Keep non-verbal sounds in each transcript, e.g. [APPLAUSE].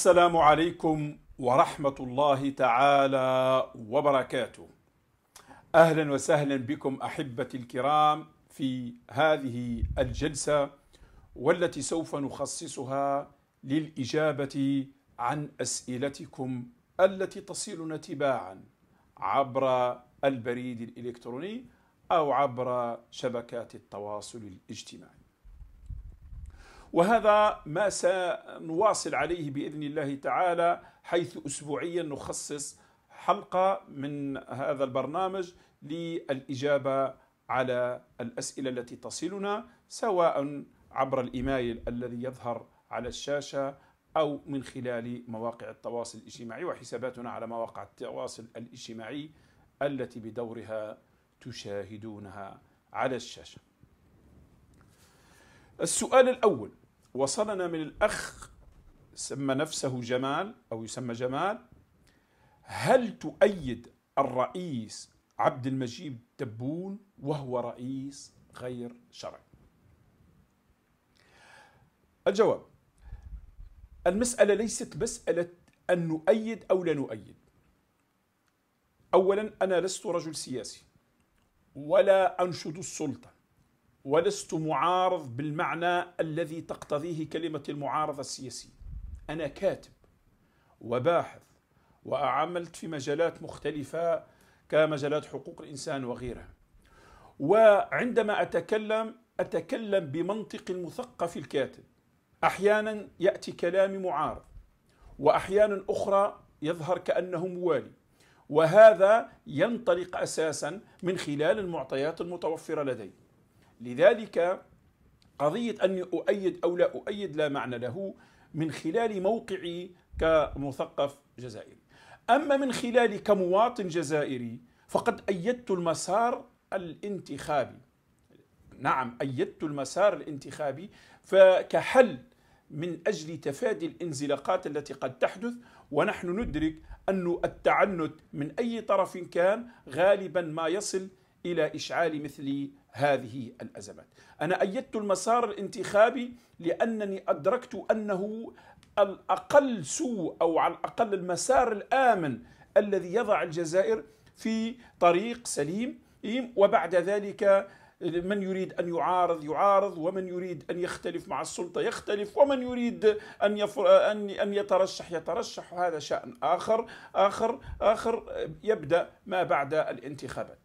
السلام عليكم ورحمة الله تعالى وبركاته. أهلا وسهلا بكم أحبتي الكرام في هذه الجلسة والتي سوف نخصصها للإجابة عن أسئلتكم التي تصلنا تباعا عبر البريد الإلكتروني أو عبر شبكات التواصل الاجتماعي. وهذا ما سنواصل عليه باذن الله تعالى حيث اسبوعيا نخصص حلقه من هذا البرنامج للاجابه على الاسئله التي تصلنا سواء عبر الايميل الذي يظهر على الشاشه او من خلال مواقع التواصل الاجتماعي وحساباتنا على مواقع التواصل الاجتماعي التي بدورها تشاهدونها على الشاشه. السؤال الاول وصلنا من الأخ سمى نفسه جمال أو يسمى جمال هل تؤيد الرئيس عبد المجيد تبون وهو رئيس غير شرعي الجواب المسألة ليست مسألة أن نؤيد أو لا نؤيد أولا أنا لست رجل سياسي ولا أنشد السلطة ولست معارض بالمعنى الذي تقتضيه كلمة المعارضة السياسية أنا كاتب وباحث وعملت في مجالات مختلفة كمجالات حقوق الإنسان وغيرها وعندما أتكلم أتكلم بمنطق المثقف الكاتب أحيانا يأتي كلامي معارض وأحيانا أخرى يظهر كأنه موالي وهذا ينطلق أساسا من خلال المعطيات المتوفرة لدي لذلك قضية أن أؤيد أو لا أؤيد لا معنى له من خلال موقعي كمثقف جزائري أما من خلال كمواطن جزائري فقد أيدت المسار الانتخابي نعم أيدت المسار الانتخابي فكحل من أجل تفادي الانزلاقات التي قد تحدث ونحن ندرك أن التعنت من أي طرف كان غالبا ما يصل إلى إشعال مثل هذه الأزمات أنا أيدت المسار الانتخابي لأنني أدركت أنه الأقل سوء أو على الأقل المسار الآمن الذي يضع الجزائر في طريق سليم وبعد ذلك من يريد أن يعارض يعارض ومن يريد أن يختلف مع السلطة يختلف ومن يريد أن, أن... أن يترشح يترشح هذا شأن آخر آخر آخر يبدأ ما بعد الانتخابات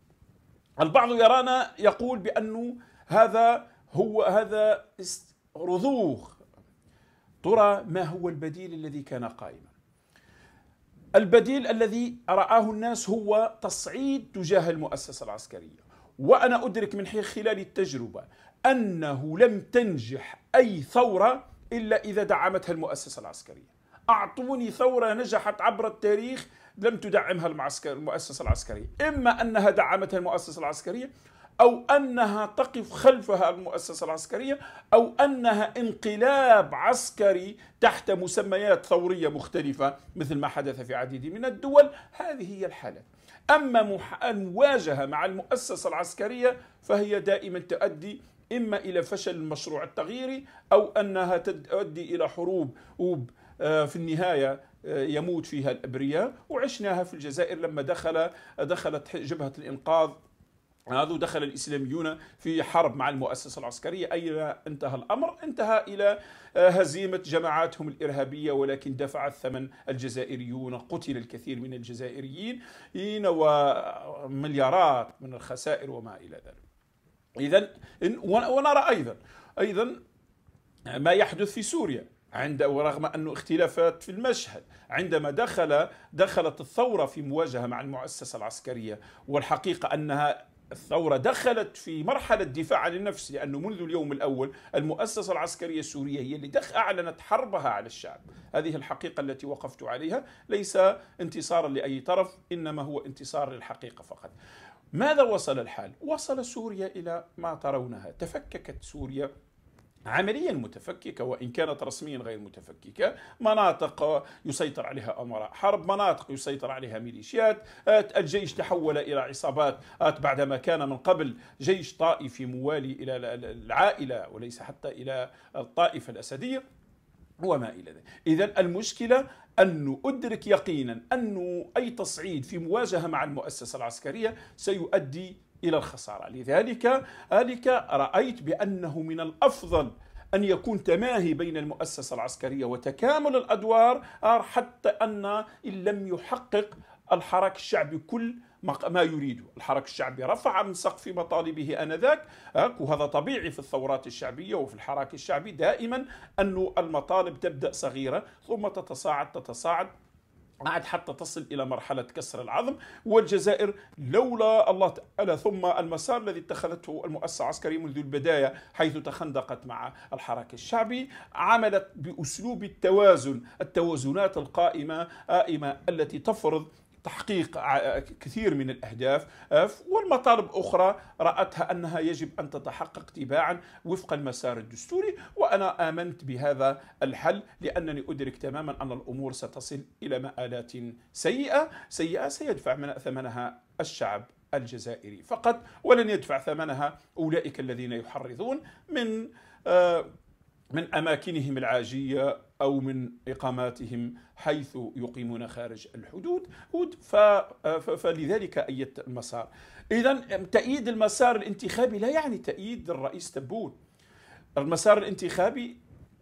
البعض يرانا يقول بأنه هذا هو هذا رضوغ ترى ما هو البديل الذي كان قائما البديل الذي رآه الناس هو تصعيد تجاه المؤسسة العسكرية وأنا أدرك من خلال التجربة أنه لم تنجح أي ثورة إلا إذا دعمتها المؤسسة العسكرية أعطوني ثورة نجحت عبر التاريخ لم تدعمها المعسكر المؤسسة العسكرية إما أنها دعمتها المؤسسة العسكرية أو أنها تقف خلفها المؤسسة العسكرية أو أنها انقلاب عسكري تحت مسميات ثورية مختلفة مثل ما حدث في عديد من الدول هذه هي الحالة أما المواجهة مع المؤسسة العسكرية فهي دائما تؤدي إما إلى فشل المشروع التغييري أو أنها تؤدي إلى حروب آه، في النهاية يموت فيها الابرياء وعشناها في الجزائر لما دخل دخلت جبهه الانقاذ هذا دخل الإسلاميون في حرب مع المؤسسة العسكرية أين انتهى الأمر انتهى إلى آه، هزيمة جماعاتهم الإرهابية ولكن دفع الثمن الجزائريون قتل الكثير من الجزائريين ومليارات من الخسائر وما إلى ذلك إذا ونرى أيضا أيضا ما يحدث في سوريا عند ورغم أنه اختلافات في المشهد عندما دخل دخلت الثورة في مواجهة مع المؤسسة العسكرية والحقيقة أنها الثورة دخلت في مرحلة دفاع عن النفس لأنه منذ اليوم الأول المؤسسة العسكرية السورية هي اللي دخ أعلنت حربها على الشعب هذه الحقيقة التي وقفت عليها ليس انتصارا لأي طرف إنما هو انتصار للحقيقة فقط ماذا وصل الحال؟ وصل سوريا إلى ما ترونها تفككت سوريا عمليا متفككه وان كانت رسميا غير متفككه، مناطق يسيطر عليها امراء حرب، مناطق يسيطر عليها ميليشيات، الجيش تحول الى عصابات بعدما كان من قبل جيش طائفي موالي الى العائله وليس حتى الى الطائفه الاسديه وما الى ذلك، اذا المشكله أن أدرك يقينا أن أي تصعيد في مواجهة مع المؤسسة العسكرية سيؤدي إلى الخسارة لذلك ذلك رأيت بأنه من الأفضل أن يكون تماهي بين المؤسسة العسكرية وتكامل الأدوار آه، حتى أن إن لم يحقق الحراك الشعبي كل ما يريده الحراك الشعبي رفع من سقف مطالبه آنذاك آه، وهذا طبيعي في الثورات الشعبية وفي الحراك الشعبي دائما أن المطالب تبدأ صغيرة ثم تتصاعد تتصاعد عاد حتى تصل إلى مرحلة كسر العظم والجزائر لولا الله تعالى ثم المسار الذي اتخذته المؤسسة العسكرية منذ البداية حيث تخندقت مع الحراك الشعبي عملت بأسلوب التوازن التوازنات القائمة قائمة التي تفرض تحقيق كثير من الأهداف والمطالب أخرى رأتها أنها يجب أن تتحقق تباعا وفق المسار الدستوري وأنا آمنت بهذا الحل لأنني أدرك تماما أن الأمور ستصل إلى مآلات سيئة سيئة سيدفع من ثمنها الشعب الجزائري فقط ولن يدفع ثمنها أولئك الذين يحرضون من آه، من اماكنهم العاجيه أو من إقاماتهم حيث يقيمون خارج الحدود فلذلك أيدت المسار إذا تأييد المسار الانتخابي لا يعني تأييد الرئيس تبون المسار الانتخابي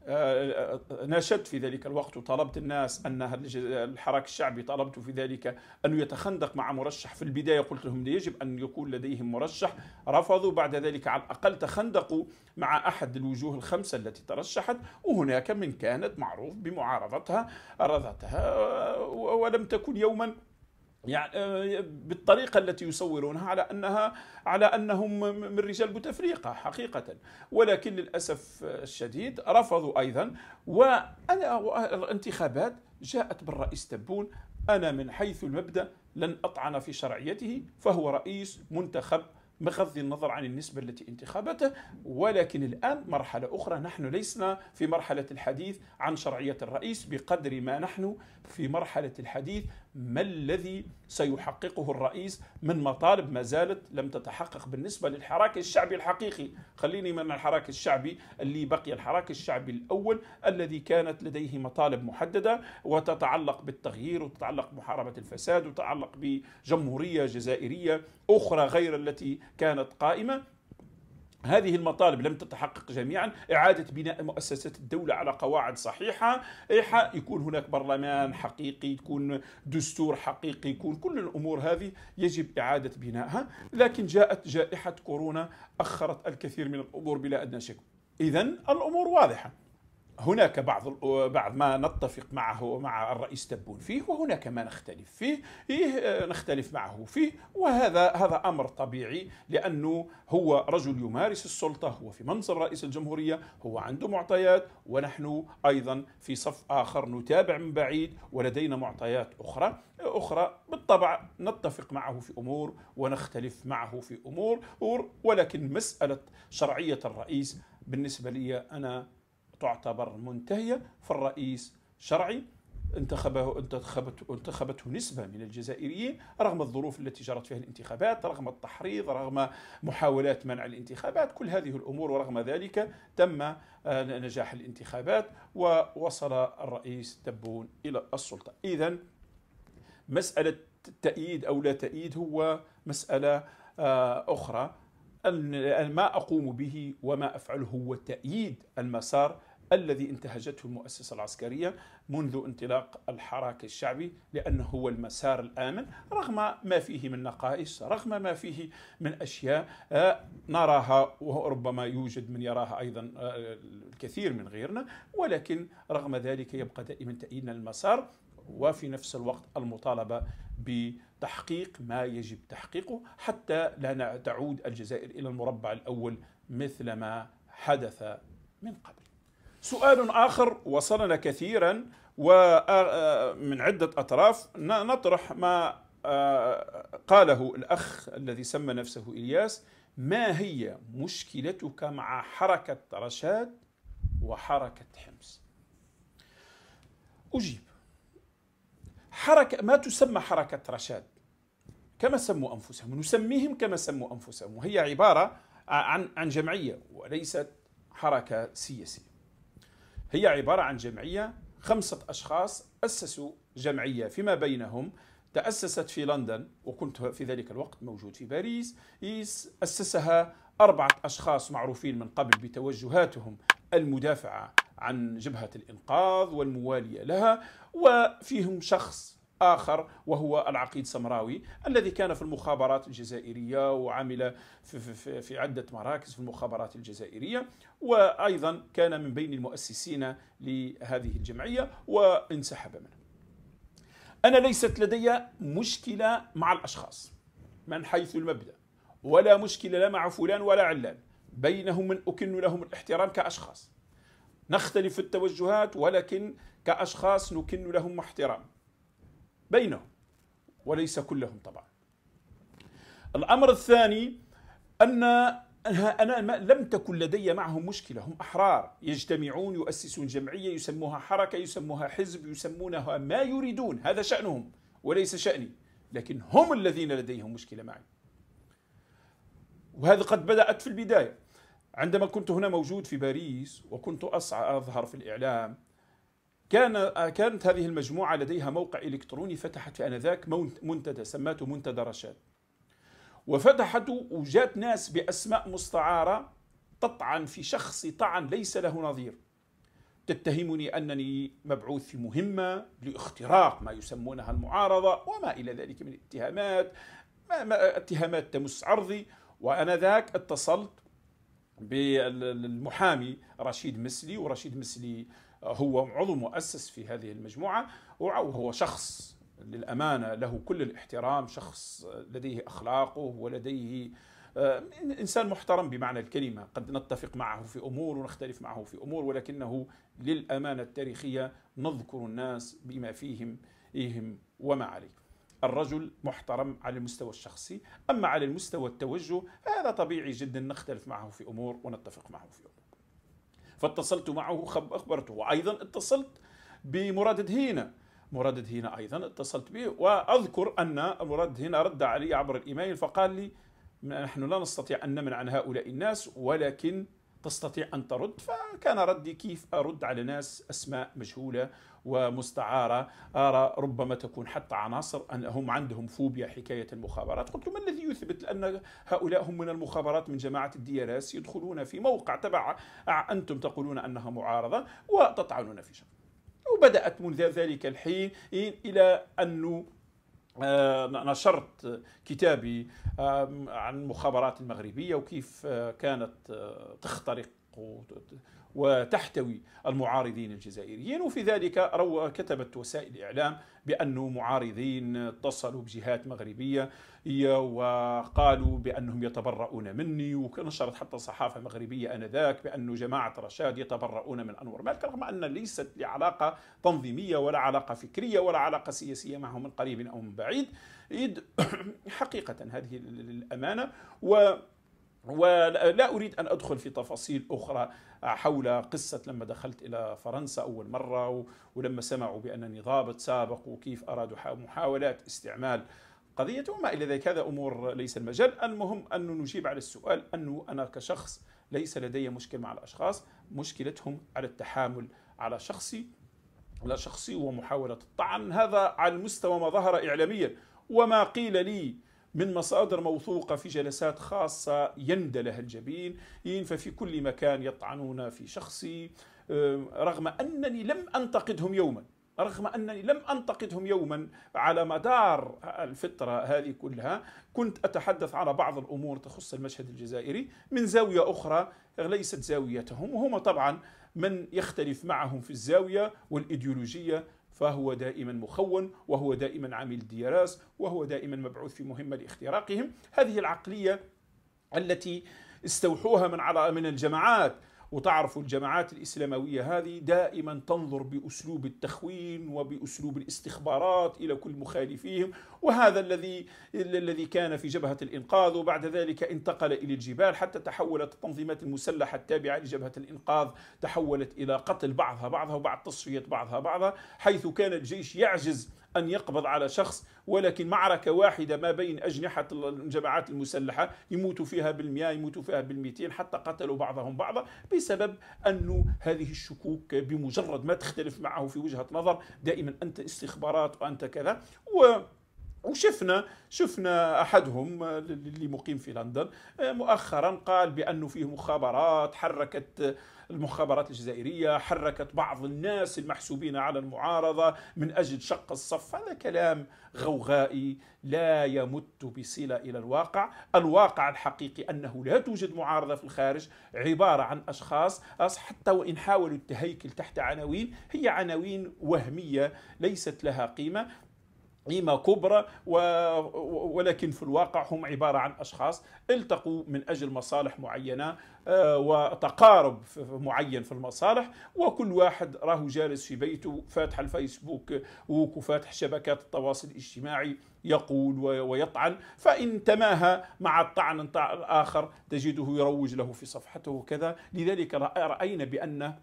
آه، آه، آه، ناشدت في ذلك الوقت وطالبت الناس أن الحراك الشعبي طلبت في ذلك ان يتخندق مع مرشح في البداية قلت لهم يجب أن يكون لديهم مرشح رفضوا بعد ذلك على الأقل تخندقوا مع أحد الوجوه الخمسة التي ترشحت وهناك من كانت معروف بمعارضتها رضتها ولم تكن يوما يعني آه، بالطريقه التي يصورونها على انها على انهم من رجال بوتفليقه حقيقه ولكن للاسف الشديد رفضوا ايضا وانا الانتخابات جاءت بالرئيس تبون انا من حيث المبدا لن اطعن في شرعيته فهو رئيس منتخب بغض النظر عن النسبة التي انتخابته ولكن الآن مرحلة أخرى نحن لسنا في مرحلة الحديث عن شرعية الرئيس بقدر ما نحن في مرحلة الحديث ما الذي سيحققه الرئيس من مطالب ما زالت لم تتحقق بالنسبه للحراك الشعبي الحقيقي، خليني من الحراك الشعبي اللي بقي الحراك الشعبي الاول الذي كانت لديه مطالب محدده وتتعلق بالتغيير وتتعلق بمحاربه الفساد وتتعلق بجمهوريه جزائريه اخرى غير التي كانت قائمه، هذه المطالب لم تتحقق جميعا إعادة بناء مؤسسات الدولة على قواعد صحيحة يكون هناك برلمان حقيقي يكون دستور حقيقي يكون كل الأمور هذه يجب إعادة بنائها لكن جاءت جائحة كورونا أخرت الكثير من الأمور بلا أدنى شك إذا الأمور واضحة هناك بعض بعض ما نتفق معه ومع الرئيس تبون فيه وهناك ما نختلف فيه إيه نختلف معه فيه وهذا هذا امر طبيعي لانه هو رجل يمارس السلطه هو في منصب رئيس الجمهوريه هو عنده معطيات ونحن ايضا في صف اخر نتابع من بعيد ولدينا معطيات اخرى اخرى بالطبع نتفق معه في امور ونختلف معه في امور ولكن مساله شرعيه الرئيس بالنسبه لي انا تعتبر منتهية فالرئيس شرعي انتخبه انتخبته انتخبته نسبة من الجزائريين رغم الظروف التي جرت فيها الانتخابات رغم التحريض رغم محاولات منع الانتخابات كل هذه الأمور ورغم ذلك تم آه، نجاح الانتخابات ووصل الرئيس تبون إلى السلطة إذا مسألة التأييد أو لا تأييد هو مسألة آه، أخرى ما أقوم به وما أفعله هو تأييد المسار الذي انتهجته المؤسسة العسكرية منذ انطلاق الحراك الشعبي لأنه هو المسار الآمن رغم ما فيه من نقائص رغم ما فيه من أشياء آه، نراها وربما يوجد من يراها أيضا آه، الكثير من غيرنا ولكن رغم ذلك يبقى دائما تأييدنا المسار وفي نفس الوقت المطالبة بتحقيق ما يجب تحقيقه حتى لا تعود الجزائر إلى المربع الأول مثل ما حدث من قبل سؤال آخر وصلنا كثيرا ومن آه، آه، عدة أطراف نطرح ما آه، قاله الأخ الذي سمى نفسه إلياس ما هي مشكلتك مع حركة رشاد وحركة حمص أجيب حركة ما تسمى حركة رشاد كما سموا أنفسهم نسميهم كما سموا أنفسهم وهي عبارة عن عن جمعية وليست حركة سياسية هي عبارة عن جمعية خمسة أشخاص أسسوا جمعية فيما بينهم تأسست في لندن وكنت في ذلك الوقت موجود في باريس أسسها أربعة أشخاص معروفين من قبل بتوجهاتهم المدافعة عن جبهة الإنقاذ والموالية لها وفيهم شخص آخر وهو العقيد سمراوي الذي كان في المخابرات الجزائرية وعمل في, في, في عدة مراكز في المخابرات الجزائرية وأيضا كان من بين المؤسسين لهذه الجمعية وانسحب منها أنا ليست لدي مشكلة مع الأشخاص من حيث المبدأ ولا مشكلة لا مع فلان ولا علان بينهم من أكن لهم الاحترام كأشخاص نختلف التوجهات ولكن كأشخاص نكن لهم احترام بينهم وليس كلهم طبعا الأمر الثاني أن أنا لم تكن لدي معهم مشكلة هم أحرار يجتمعون يؤسسون جمعية يسموها حركة يسموها حزب يسمونها ما يريدون هذا شأنهم وليس شأني لكن هم الذين لديهم مشكلة معي وهذا قد بدأت في البداية عندما كنت هنا موجود في باريس وكنت اصعى أظهر في الإعلام كان كانت هذه المجموعة لديها موقع إلكتروني فتحت في آنذاك منتدى سماته منتدى رشاد وفتحته وجات ناس بأسماء مستعارة تطعن في شخصي طعن ليس له نظير تتهمني أنني مبعوث في مهمة لاختراق ما يسمونها المعارضة وما إلى ذلك من اتهامات ما ما اتهامات تمس عرضي وأنا ذاك اتصلت بالمحامي رشيد مسلي ورشيد مسلي هو عضو مؤسس في هذه المجموعة وهو شخص للأمانة له كل الاحترام شخص لديه أخلاقه ولديه آه، إنسان محترم بمعنى الكلمة قد نتفق معه في أمور ونختلف معه في أمور ولكنه للأمانة التاريخية نذكر الناس بما فيهم إيهم وما عليه الرجل محترم على المستوى الشخصي أما على المستوى التوجه هذا طبيعي جدا نختلف معه في أمور ونتفق معه في أمور فاتصلت معه أخبرته وأيضا اتصلت بمراد دهينة مراد دهينة أيضا اتصلت به وأذكر أن مراد دهينة رد علي عبر الإيميل فقال لي نحن لا نستطيع أن نمنع عن هؤلاء الناس ولكن تستطيع أن ترد فكان ردي كيف أرد على ناس أسماء مجهولة ومستعارة أرى ربما تكون حتى عناصر أن هم عندهم فوبيا حكاية المخابرات قلت ما الذي يثبت أن هؤلاء هم من المخابرات من جماعة الدي ار اس يدخلون في موقع تبع أنتم تقولون أنها معارضة وتطعنون في شر وبدأت منذ ذلك الحين إلى أن آه، نشرت كتابي عن المخابرات المغربية وكيف آه، كانت آه، تخترق وتحتوي المعارضين الجزائريين وفي ذلك رو كتبت وسائل الإعلام بأن معارضين اتصلوا بجهات مغربية وقالوا بأنهم يتبرؤون مني ونشرت حتى صحافة مغربية آنذاك بأن جماعة رشاد يتبرؤون من أنور مالك رغم أن ليست لعلاقة تنظيمية ولا علاقة فكرية ولا علاقة سياسية معهم من قريب أو من بعيد [COUGHS] حقيقة هذه الأمانة و ولا اريد ان ادخل في تفاصيل اخرى حول قصه لما دخلت الى فرنسا اول مره ولما سمعوا بانني ضابط سابق وكيف ارادوا محاولات استعمال قضية وما إلى ذلك هذا أمور ليس المجال المهم أن نجيب على السؤال أنه أنا كشخص ليس لدي مشكل مع الأشخاص مشكلتهم على التحامل على شخصي على شخصي ومحاولة الطعن هذا على المستوى ما ظهر إعلاميا وما قيل لي من مصادر موثوقة في جلسات خاصة يندى لها الجبين ففي كل مكان يطعنون في شخصي آه، رغم أنني لم أنتقدهم يوما رغم أنني لم أنتقدهم يوما على مدار الفترة هذه كلها كنت أتحدث على بعض الأمور تخص المشهد الجزائري من زاوية أخرى ليست زاويتهم وهم طبعا من يختلف معهم في الزاوية والإيديولوجية فهو دائما مخون وهو دائما عميل الدراس وهو دائما مبعوث في مهمة لاختراقهم هذه العقلية التي استوحوها من من الجماعات وتعرفوا الجماعات الإسلاموية هذه دائما تنظر بأسلوب التخوين وبأسلوب الاستخبارات إلى كل مخالفيهم وهذا الذي الذي كان في جبهة الإنقاذ وبعد ذلك انتقل إلى الجبال حتى تحولت التنظيمات المسلحة التابعة لجبهة الإنقاذ تحولت إلى قتل بعضها بعضها وبعد تصفية بعضها بعضها حيث كان الجيش يعجز أن يقبض على شخص ولكن معركة واحدة ما بين أجنحة الجماعات المسلحة يموتوا فيها بالمئة يموتوا فيها بالمئتين حتى قتلوا بعضهم بعضا بسبب أن هذه الشكوك بمجرد ما تختلف معه في وجهة نظر دائما أنت استخبارات وأنت كذا و وشفنا شفنا احدهم اللي مقيم في لندن مؤخرا قال بانه فيه مخابرات حركت المخابرات الجزائرية حركت بعض الناس المحسوبين على المعارضة من أجل شق الصف هذا كلام غوغائي لا يمت بصلة إلى الواقع الواقع الحقيقي أنه لا توجد معارضة في الخارج عبارة عن أشخاص حتى وإن حاولوا التهيكل تحت عناوين هي عناوين وهمية ليست لها قيمة قيمة كبرى و... ولكن في الواقع هم عبارة عن أشخاص التقوا من أجل مصالح معينة آه، وتقارب معين في المصالح وكل واحد راه جالس في بيته فاتح الفيسبوك وفاتح شبكات التواصل الاجتماعي يقول ويطعن فإن تماهى مع الطعن الآخر تجده يروج له في صفحته وكذا لذلك رأينا بأن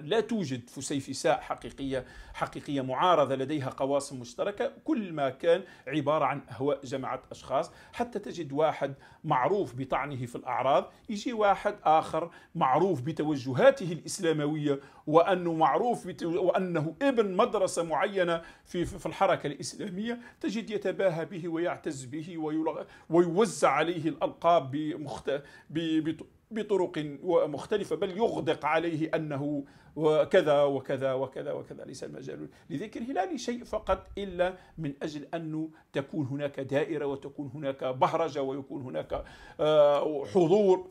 لا توجد فسيفساء حقيقية حقيقية معارضة لديها قواسم مشتركة كل ما كان عبارة عن أهواء جماعة أشخاص حتى تجد واحد معروف بطعنه في الأعراض يجي واحد آخر معروف بتوجهاته الإسلاموية وأنه معروف وأنه ابن مدرسة معينة في, في الحركة الإسلامية تجد يتباهى به ويعتز به ويوزع عليه الألقاب بمخت... ب... بت... بطرق مختلفة بل يغدق عليه أنه وكذا وكذا وكذا وكذا ليس المجال لذكر هلال شيء فقط إلا من أجل أن تكون هناك دائرة وتكون هناك بهرجة ويكون هناك آه، حضور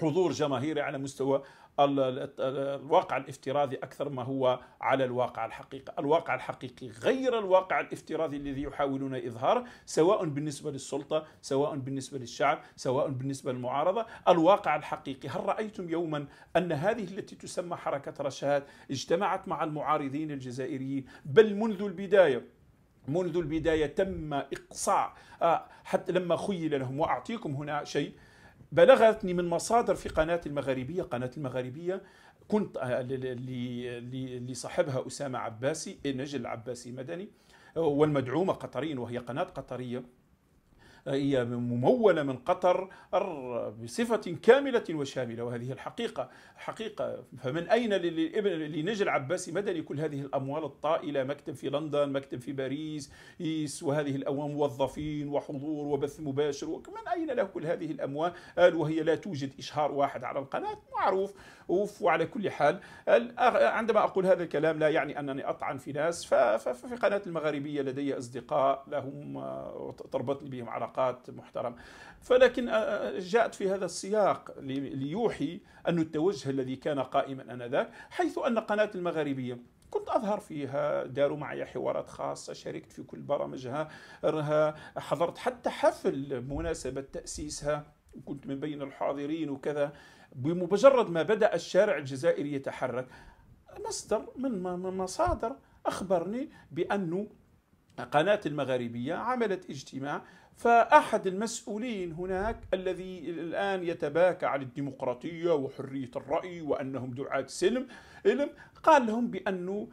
حضور جماهيري على مستوى الواقع الافتراضي أكثر ما هو على الواقع الحقيقي الواقع الحقيقي غير الواقع الافتراضي الذي يحاولون إظهاره سواء بالنسبة للسلطة سواء بالنسبة للشعب سواء بالنسبة للمعارضة الواقع الحقيقي هل رأيتم يوما أن هذه التي تسمى حركة رشاد اجتمعت مع المعارضين الجزائريين بل منذ البداية منذ البداية تم إقصاء آه، حتى لما خيل لهم وأعطيكم هنا شيء بلغتني من مصادر في قناة المغاربية قناة المغاربية كنت آه، لصاحبها أسامة عباسي نجل عباسي مدني والمدعومة قطريا وهي قناة قطرية آه، هي ممولة من قطر بصفة كاملة وشاملة وهذه الحقيقة حقيقة فمن أين لابن لنجل عباسي مدني كل هذه الأموال الطائلة مكتب في لندن مكتب في باريس إيس وهذه الأموال موظفين وحضور وبث مباشر ومن أين له كل هذه الأموال وهي لا توجد إشهار واحد على القناة معروف أوف وعلى كل حال عندما أقول هذا الكلام لا يعني أنني أطعن في ناس ففي قناة المغاربية لدي أصدقاء لهم آه، تربطني بهم علاقات محترمة فلكن آه، آه، جاءت في هذا السياق ليوحي أن التوجه الذي كان قائما آنذاك حيث أن قناة المغاربية كنت أظهر فيها داروا معي حوارات خاصة شاركت في كل برامجها حضرت حتى حفل مناسبة تأسيسها كنت من بين الحاضرين وكذا بمجرد ما بدأ الشارع الجزائري يتحرك مصدر من مصادر أخبرني بأنه قناة المغاربية عملت اجتماع فأحد المسؤولين هناك الذي الآن يتباكى على الديمقراطية وحرية الرأي وأنهم دعاة سلم قال لهم بأنه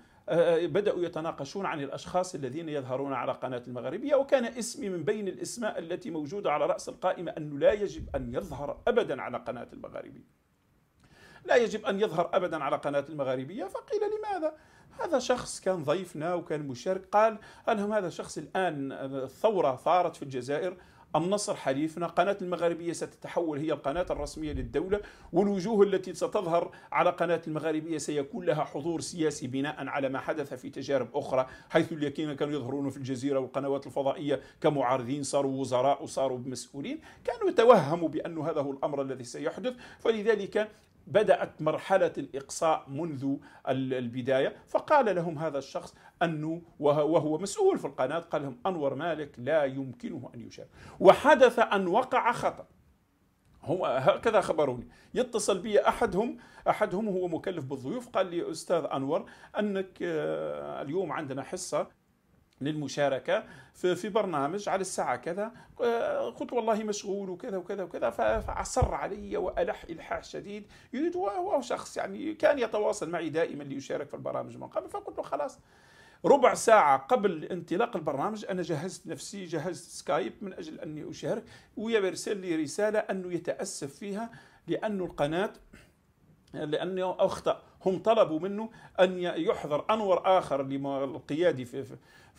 بدأوا يتناقشون عن الأشخاص الذين يظهرون على قناة المغربية وكان اسمي من بين الأسماء التي موجودة على رأس القائمة أنه لا يجب أن يظهر أبدا على قناة المغربية لا يجب أن يظهر أبدا على قناة المغربية فقيل لماذا؟ هذا شخص كان ضيفنا وكان مشارك قال أنهم هذا شخص الآن الثورة ثارت في الجزائر النصر حليفنا قناة المغاربية ستتحول هي القناة الرسمية للدولة والوجوه التي ستظهر على قناة المغاربية سيكون لها حضور سياسي بناء على ما حدث في تجارب أخرى حيث اليكين كانوا يظهرون في الجزيرة والقنوات الفضائية كمعارضين صاروا وزراء وصاروا مسؤولين كانوا يتوهموا بأن هذا هو الأمر الذي سيحدث فلذلك بدأت مرحلة الإقصاء منذ البداية فقال لهم هذا الشخص أنه وهو مسؤول في القناة قال لهم أنور مالك لا يمكنه أن يشارك وحدث أن وقع خطأ هو هكذا خبروني يتصل بي احدهم احدهم هو مكلف بالضيوف قال لي استاذ انور انك آه، اليوم عندنا حصه للمشاركة في برنامج على الساعة كذا آه، قلت والله مشغول وكذا وكذا وكذا فأصر علي وألح إلحاح شديد يريد وهو شخص يعني كان يتواصل معي دائما ليشارك في البرامج من قبل فقلت له خلاص ربع ساعة قبل انطلاق البرنامج أنا جهزت نفسي جهزت سكايب من أجل أني أشارك ويرسل لي رسالة أنه يتأسف فيها لأن القناة لأنه أخطأ هم طلبوا منه أن يحضر أنور آخر للقيادي في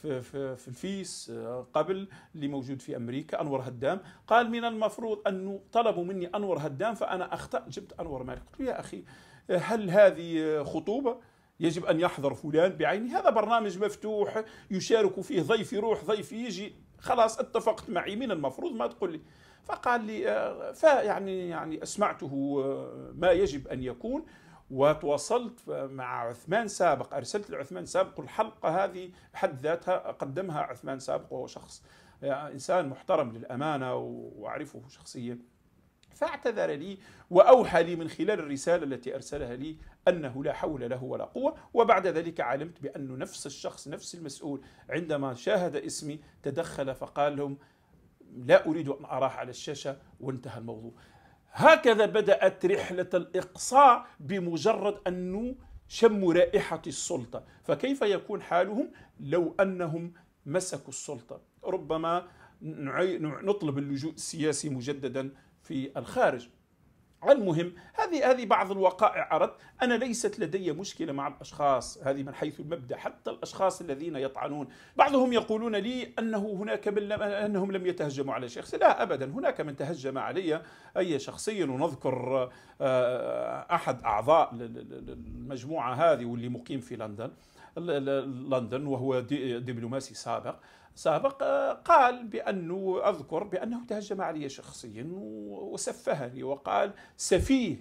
في, في, في الفيس آه، قبل اللي موجود في امريكا انور هدام قال من المفروض انه طلبوا مني انور هدام فانا اخطأ جبت انور مالك قلت له يا اخي هل هذه خطوبه يجب ان يحضر فلان بعينه هذا برنامج مفتوح يشارك فيه ضيف يروح ضيف يجي خلاص اتفقت معي من المفروض ما تقول لي فقال لي آه، فيعني يعني اسمعته آه، ما يجب ان يكون وتواصلت مع عثمان سابق أرسلت لعثمان سابق الحلقة هذه بحد ذاتها قدمها عثمان سابق وهو شخص آه، إنسان محترم للأمانة وأعرفه شخصيا فاعتذر لي وأوحى لي من خلال الرسالة التي أرسلها لي أنه لا حول له ولا قوة وبعد ذلك علمت بأن نفس الشخص نفس المسؤول عندما شاهد اسمي تدخل فقال لهم لا أريد أن أراه على الشاشة وانتهى الموضوع هكذا بدأت رحلة الإقصاء بمجرد أن شموا رائحة السلطة فكيف يكون حالهم لو أنهم مسكوا السلطة ربما نطلب اللجوء السياسي مجددا في الخارج المهم هذه هذه بعض الوقائع اردت انا ليست لدي مشكله مع الاشخاص هذه من حيث المبدا حتى الاشخاص الذين يطعنون بعضهم يقولون لي انه هناك من لم انهم لم يتهجموا على شخص لا ابدا هناك من تهجم علي اي شخصيا ونذكر آه، احد اعضاء المجموعه هذه واللي مقيم في لندن لندن وهو دبلوماسي سابق سابق آه، قال بأنه أذكر بأنه تهجم علي شخصيا وسفهني وقال سفيه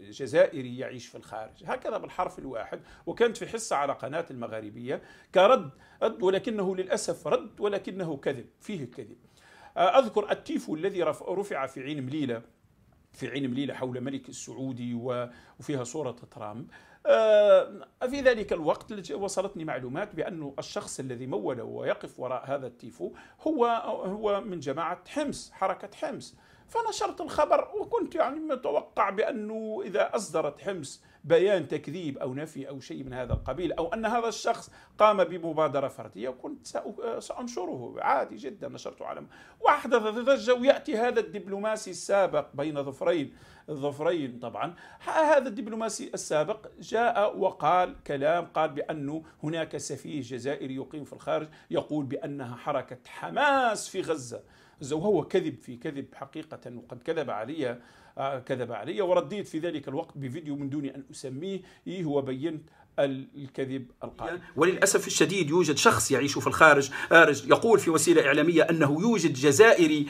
جزائري يعيش في الخارج هكذا بالحرف الواحد وكانت في حصة على قناة المغاربية كرد رد ولكنه للأسف رد ولكنه كذب فيه كذب آه، أذكر التيفو الذي رفع في عين مليلة في عين مليلة حول ملك السعودي وفيها صورة ترامب آه، في ذلك الوقت وصلتني معلومات بأن الشخص الذي مول ويقف وراء هذا التيفو هو هو من جماعة حمص حركة حمص فنشرت الخبر وكنت يعني متوقع بأنه إذا أصدرت حمص بيان تكذيب أو نفي أو شيء من هذا القبيل أو أن هذا الشخص قام بمبادرة فردية كنت سأنشره عادي جدا نشرته على وأحدث ضجة ويأتي هذا الدبلوماسي السابق بين ظفرين ظفرين طبعا هذا الدبلوماسي السابق جاء وقال كلام قال بأنه هناك سفيه جزائري يقيم في الخارج يقول بأنها حركة حماس في غزة وهو كذب في كذب حقيقة وقد كذب عليها آه، كذب علي ورديت في ذلك الوقت بفيديو من دون أن أسميه إيه، هو الكذب القائم يعني وللأسف الشديد يوجد شخص يعيش في الخارج يقول في وسيلة إعلامية أنه يوجد جزائري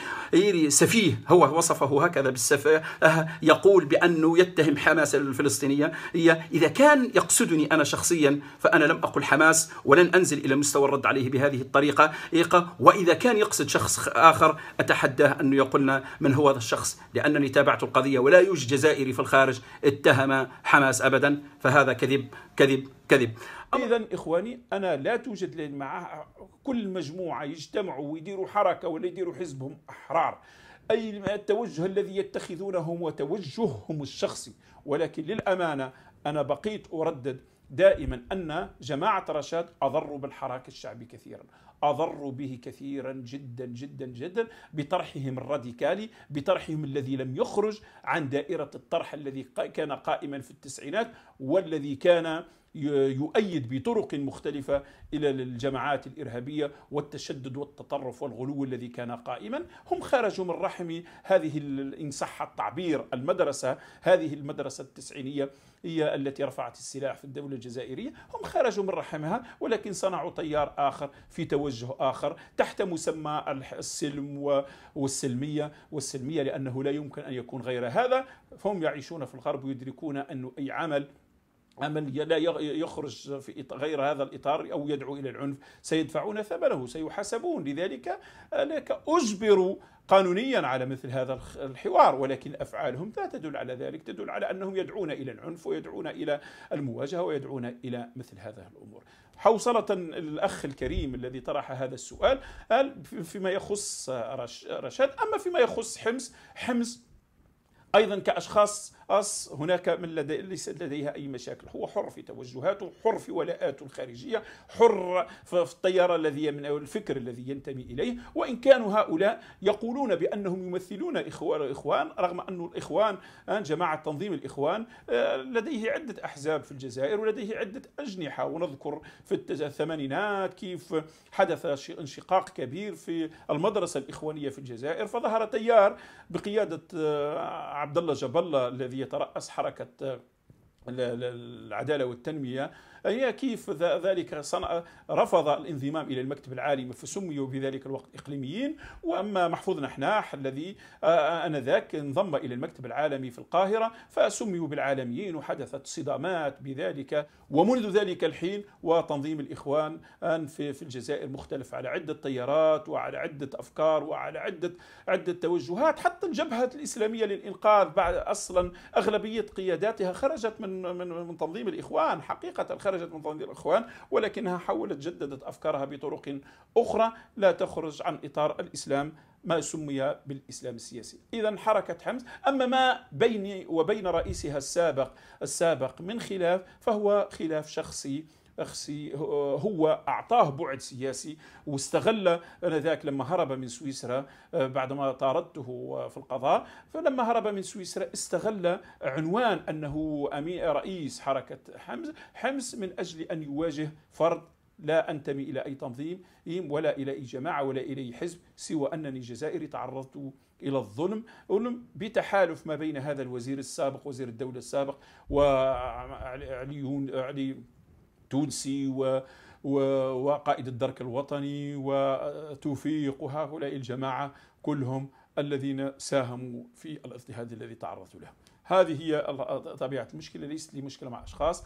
سفيه هو وصفه هكذا بالسفة أه، يقول بأنه يتهم حماس الفلسطينية إذا كان يقصدني أنا شخصيا فأنا لم أقل حماس ولن أنزل إلى مستوى الرد عليه بهذه الطريقة وإذا كان يقصد شخص آخر أتحداه أنه يقولنا من هو هذا الشخص لأنني تابعت القضية ولا يوجد جزائري في الخارج اتهم حماس أبدا فهذا كذب كذب كذب اذا اخواني انا لا توجد مع كل مجموعه يجتمعوا ويديروا حركه ولا يديروا حزبهم احرار اي التوجه الذي يتخذونه هو توجههم الشخصي ولكن للامانه انا بقيت اردد دائما ان جماعه رشاد اضروا بالحراك الشعبي كثيرا أضروا به كثيرا جدا جدا جدا بطرحهم الراديكالي بطرحهم الذي لم يخرج عن دائرة الطرح الذي كان قائما في التسعينات والذي كان يؤيد بطرق مختلفة إلى الجماعات الإرهابية والتشدد والتطرف والغلو الذي كان قائما هم خرجوا من رحم هذه إن صح التعبير المدرسة هذه المدرسة التسعينية هي التي رفعت السلاح في الدولة الجزائرية هم خرجوا من رحمها ولكن صنعوا تيار آخر في توجه آخر تحت مسمى السلم والسلمية والسلمية لأنه لا يمكن أن يكون غير هذا فهم يعيشون في الغرب ويدركون أن أي عمل من لا يخرج في غير هذا الإطار أو يدعو إلى العنف سيدفعون ثمنه سيحاسبون لذلك لك أجبروا قانونيا على مثل هذا الحوار ولكن افعالهم لا تدل على ذلك، تدل على انهم يدعون الى العنف ويدعون الى المواجهه ويدعون الى مثل هذه الامور. حوصلة الأخ الكريم الذي طرح هذا السؤال فيما يخص رشاد أما فيما يخص حمص حمص ايضا كاشخاص أص هناك من لدي ليس لديها اي مشاكل هو حر في توجهاته حر في ولاءاته الخارجيه حر في التيار الذي من الفكر الذي ينتمي اليه وان كانوا هؤلاء يقولون بانهم يمثلون الاخوان رغم ان الاخوان آه، جماعه تنظيم الاخوان آه، لديه عده احزاب في الجزائر ولديه عده اجنحه ونذكر في الثمانينات كيف حدث انشقاق كبير في المدرسه الاخوانيه في الجزائر فظهر تيار بقياده آه، عبد الله جبل الذي يترأس حركة العدالة والتنمية هي كيف ذلك صنع رفض الانضمام إلى المكتب العالي فسميوا بذلك الوقت إقليميين وأما محفوظ نحناح الذي آنذاك انضم إلى المكتب العالمي في القاهرة فسميوا بالعالميين وحدثت صدامات بذلك ومنذ ذلك الحين وتنظيم الإخوان في الجزائر مختلف على عدة تيارات وعلى عدة أفكار وعلى عدة عدة توجهات حتى الجبهة الإسلامية للإنقاذ بعد أصلا أغلبية قياداتها خرجت من من من تنظيم الاخوان حقيقه خرجت من تنظيم الاخوان ولكنها حولت جددت افكارها بطرق اخرى لا تخرج عن اطار الاسلام ما سمي بالاسلام السياسي اذا حركه حمص اما ما بيني وبين رئيسها السابق السابق من خلاف فهو خلاف شخصي هو أعطاه بعد سياسي واستغل أنذاك لما هرب من سويسرا آه، بعدما طاردته في القضاء فلما هرب من سويسرا استغل عنوان أنه رئيس حركة حمز حمز من أجل أن يواجه فرد لا أنتمي إلى أي تنظيم ولا إلى أي جماعة ولا إلى أي حزب سوى أنني جزائري تعرضت إلى الظلم بتحالف ما بين هذا الوزير السابق وزير الدولة السابق وعلي علي التونسي و وقائد الدرك الوطني وتوفيق وهؤلاء الجماعة كلهم الذين ساهموا في الاضطهاد الذي تعرضت له هذه هي طبيعة المشكلة ليست لي مشكلة مع أشخاص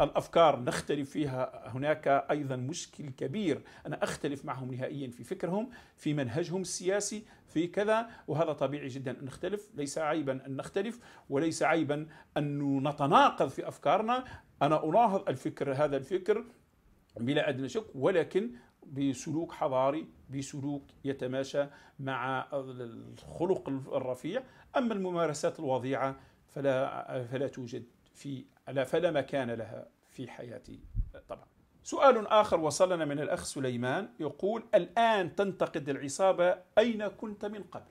الافكار نختلف فيها هناك ايضا مشكل كبير انا اختلف معهم نهائيا في فكرهم في منهجهم السياسي في كذا وهذا طبيعي جدا ان نختلف ليس عيبا ان نختلف وليس عيبا ان نتناقض في افكارنا أنا أناهض الفكر هذا الفكر بلا أدنى شك ولكن بسلوك حضاري بسلوك يتماشى مع الخلق الرفيع أما الممارسات الوضيعة فلا فلا توجد في لا فلا مكان لها في حياتي طبعا سؤال آخر وصلنا من الأخ سليمان يقول الآن تنتقد العصابة أين كنت من قبل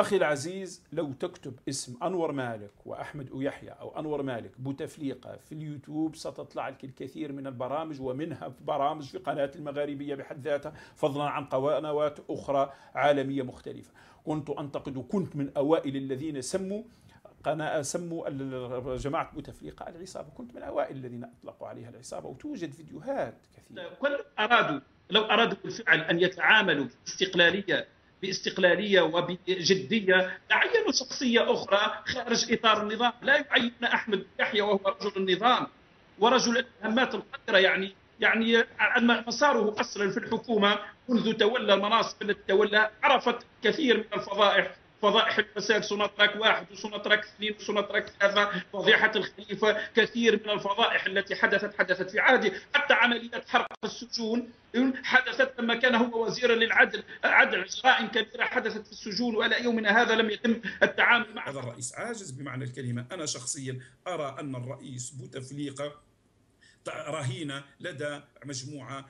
أخي العزيز لو تكتب اسم أنور مالك وأحمد ويحيى أو أنور مالك بوتفليقة في اليوتيوب ستطلع لك الكثير من البرامج ومنها برامج في قناة المغاربية بحد ذاتها فضلا عن قنوات أخرى عالمية مختلفة كنت أنتقد كنت من أوائل الذين سموا قناة سموا جماعة بوتفليقة العصابة كنت من أوائل الذين أطلقوا عليها العصابة وتوجد فيديوهات كثيرة كل أرادوا لو أرادوا بالفعل أن يتعاملوا باستقلالية باستقلاليه وبجديه تعينوا شخصيه اخرى خارج اطار النظام لا يعين احمد يحيى وهو رجل النظام ورجل الهمات القدرة يعني يعني مساره اصلا في الحكومه منذ تولى المناصب التي تولى عرفت كثير من الفضائح فضائح الفساد سنترك واحد وسنترك اثنين وسنترك ثلاثة فضيحة الخليفة كثير من الفضائح التي حدثت حدثت في عهده حتى عملية حرق السجون حدثت لما كان هو وزيرا للعدل عدل جرائم كبيرة حدثت في السجون وإلى يومنا هذا لم يتم التعامل مع هذا الرئيس عاجز بمعنى الكلمة أنا شخصيا أرى أن الرئيس بوتفليقة رهينه لدى مجموعه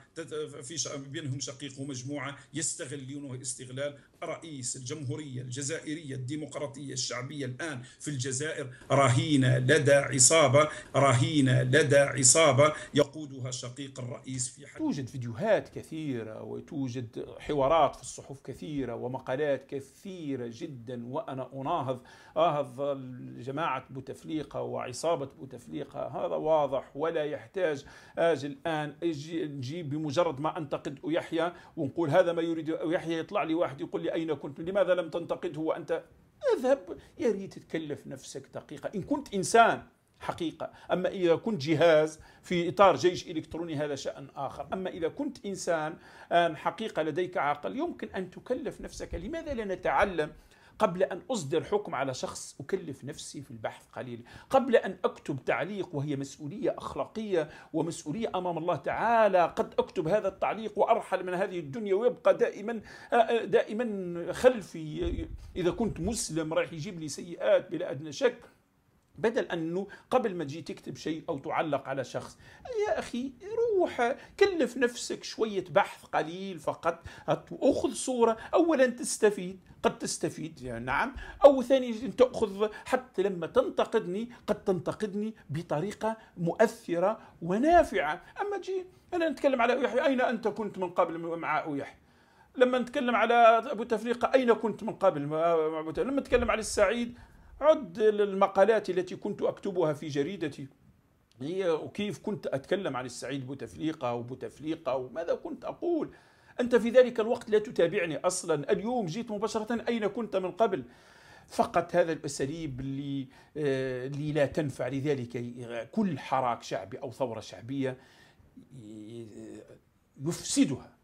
في بينهم شقيق ومجموعه يستغلونه استغلال رئيس الجمهورية الجزائرية الديمقراطية الشعبية الآن في الجزائر رهينة لدى عصابة رهينة لدى عصابة يقودها شقيق الرئيس في حد توجد فيديوهات كثيرة وتوجد حوارات في الصحف كثيرة ومقالات كثيرة جدا وأنا أناهض أهض جماعة بوتفليقة وعصابة بوتفليقة هذا واضح ولا يحتاج أجي الآن نجيب بمجرد ما أنتقد يحيى ونقول هذا ما يريد يحيى يطلع لي واحد يقول لي أين كنت لماذا لم تنتقده وأنت اذهب يا ريت تكلف نفسك دقيقة إن كنت إنسان حقيقة أما إذا كنت جهاز في إطار جيش إلكتروني هذا شأن آخر أما إذا كنت إنسان حقيقة لديك عقل يمكن أن تكلف نفسك لماذا لا نتعلم قبل أن أصدر حكم على شخص أكلف نفسي في البحث قليلا قبل أن أكتب تعليق وهي مسؤولية أخلاقية ومسؤولية أمام الله تعالى قد أكتب هذا التعليق وأرحل من هذه الدنيا ويبقى دائما آه، آه، دائما خلفي إذا كنت مسلم راح يجيب لي سيئات بلا أدنى شك بدل انه قبل ما تجي تكتب شيء او تعلق على شخص يا اخي روح كلف نفسك شويه بحث قليل فقط اخذ صوره اولا تستفيد قد تستفيد يعني نعم او ثاني تاخذ حتى لما تنتقدني قد تنتقدني بطريقه مؤثره ونافعه اما جي انا نتكلم على يحيى اين انت كنت من قبل مع يحيى لما نتكلم على ابو تفريقه اين كنت من قبل ابو لما نتكلم على السعيد عد المقالات التي كنت أكتبها في جريدتي هي وكيف كنت أتكلم عن السعيد بوتفليقة وبوتفليقة وماذا كنت أقول أنت في ذلك الوقت لا تتابعني أصلا اليوم جيت مباشرة أين كنت من قبل فقط هذا الأساليب اللي, آه، اللي لا تنفع لذلك كل حراك شعبي أو ثورة شعبية آه، يفسدها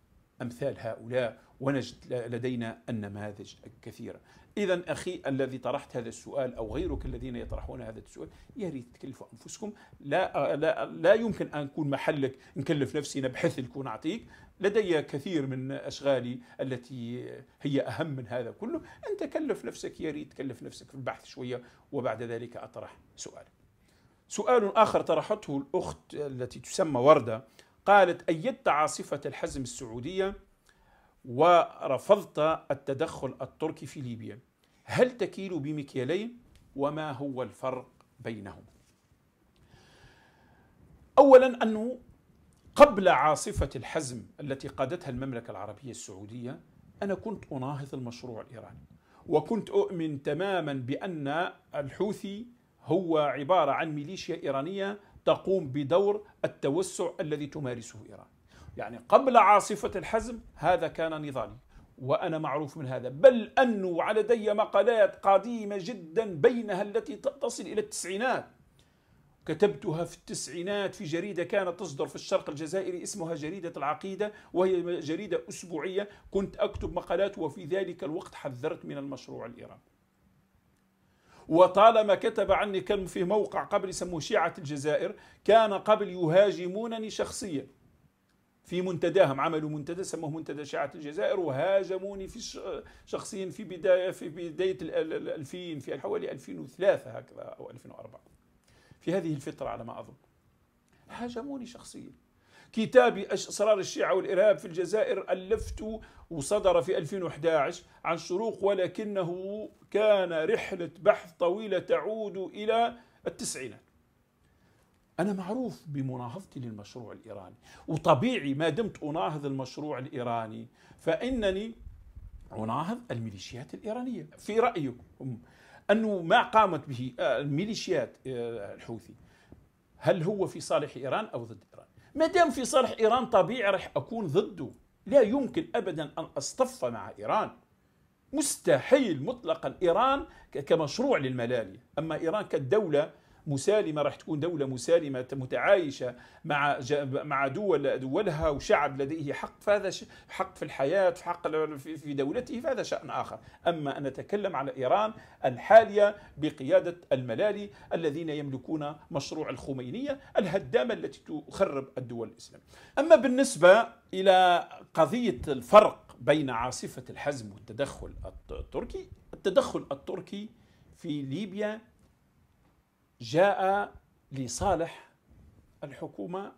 أمثال هؤلاء ونجد لدينا النماذج الكثيرة إذا أخي الذي طرحت هذا السؤال أو غيرك الذين يطرحون هذا السؤال يا ريت تكلفوا أنفسكم لا, لا, لا يمكن أن أكون محلك نكلف نفسي نبحث لك ونعطيك لدي كثير من أشغالي التي هي أهم من هذا كله أنت كلف نفسك يا ريت تكلف نفسك في البحث شوية وبعد ذلك أطرح سؤال سؤال آخر طرحته الأخت التي تسمى وردة قالت أيدت عاصفة الحزم السعودية ورفضت التدخل التركي في ليبيا هل تكيل بمكيالين وما هو الفرق بينهم اولا انه قبل عاصفه الحزم التي قادتها المملكه العربيه السعوديه انا كنت اناهض المشروع الايراني وكنت اؤمن تماما بان الحوثي هو عباره عن ميليشيا ايرانيه تقوم بدور التوسع الذي تمارسه ايران يعني قبل عاصفة الحزم هذا كان نضالي وأنا معروف من هذا بل أنه لدي مقالات قديمة جدا بينها التي تصل إلى التسعينات كتبتها في التسعينات في جريدة كانت تصدر في الشرق الجزائري اسمها جريدة العقيدة وهي جريدة أسبوعية كنت أكتب مقالات وفي ذلك الوقت حذرت من المشروع الإيراني وطالما كتب عني كان في موقع قبل يسموه شيعة الجزائر كان قبل يهاجمونني شخصيا في منتداهم عملوا منتدى سموه منتدى شيعة الجزائر وهاجموني في شخصيا في بداية في بداية الألفين في حوالي 2003 هكذا أو 2004 في هذه الفترة على ما أظن هاجموني شخصيا كتابي أسرار الشيعة والإرهاب في الجزائر ألفته وصدر في 2011 عن شروق ولكنه كان رحلة بحث طويلة تعود إلى التسعينات أنا معروف بمناهضتي للمشروع الإيراني وطبيعي ما دمت أناهض المشروع الإيراني فإنني أناهض الميليشيات الإيرانية في رأيكم أنه ما قامت به آه، الميليشيات آه، الحوثي هل هو في صالح إيران أو ضد إيران ما دام في صالح إيران طبيعي راح أكون ضده لا يمكن أبدا أن أصطف مع إيران مستحيل مطلقا إيران كمشروع للملالية أما إيران كدولة مسالمه راح تكون دوله مسالمه متعايشه مع مع دول دولها وشعب لديه حق فهذا حق في الحياه حق في دولته فهذا شان اخر اما ان نتكلم على ايران الحاليه بقياده الملالي الذين يملكون مشروع الخمينيه الهدامه التي تخرب الدول الاسلاميه اما بالنسبه الى قضيه الفرق بين عاصفه الحزم والتدخل التركي التدخل التركي في ليبيا جاء لصالح الحكومة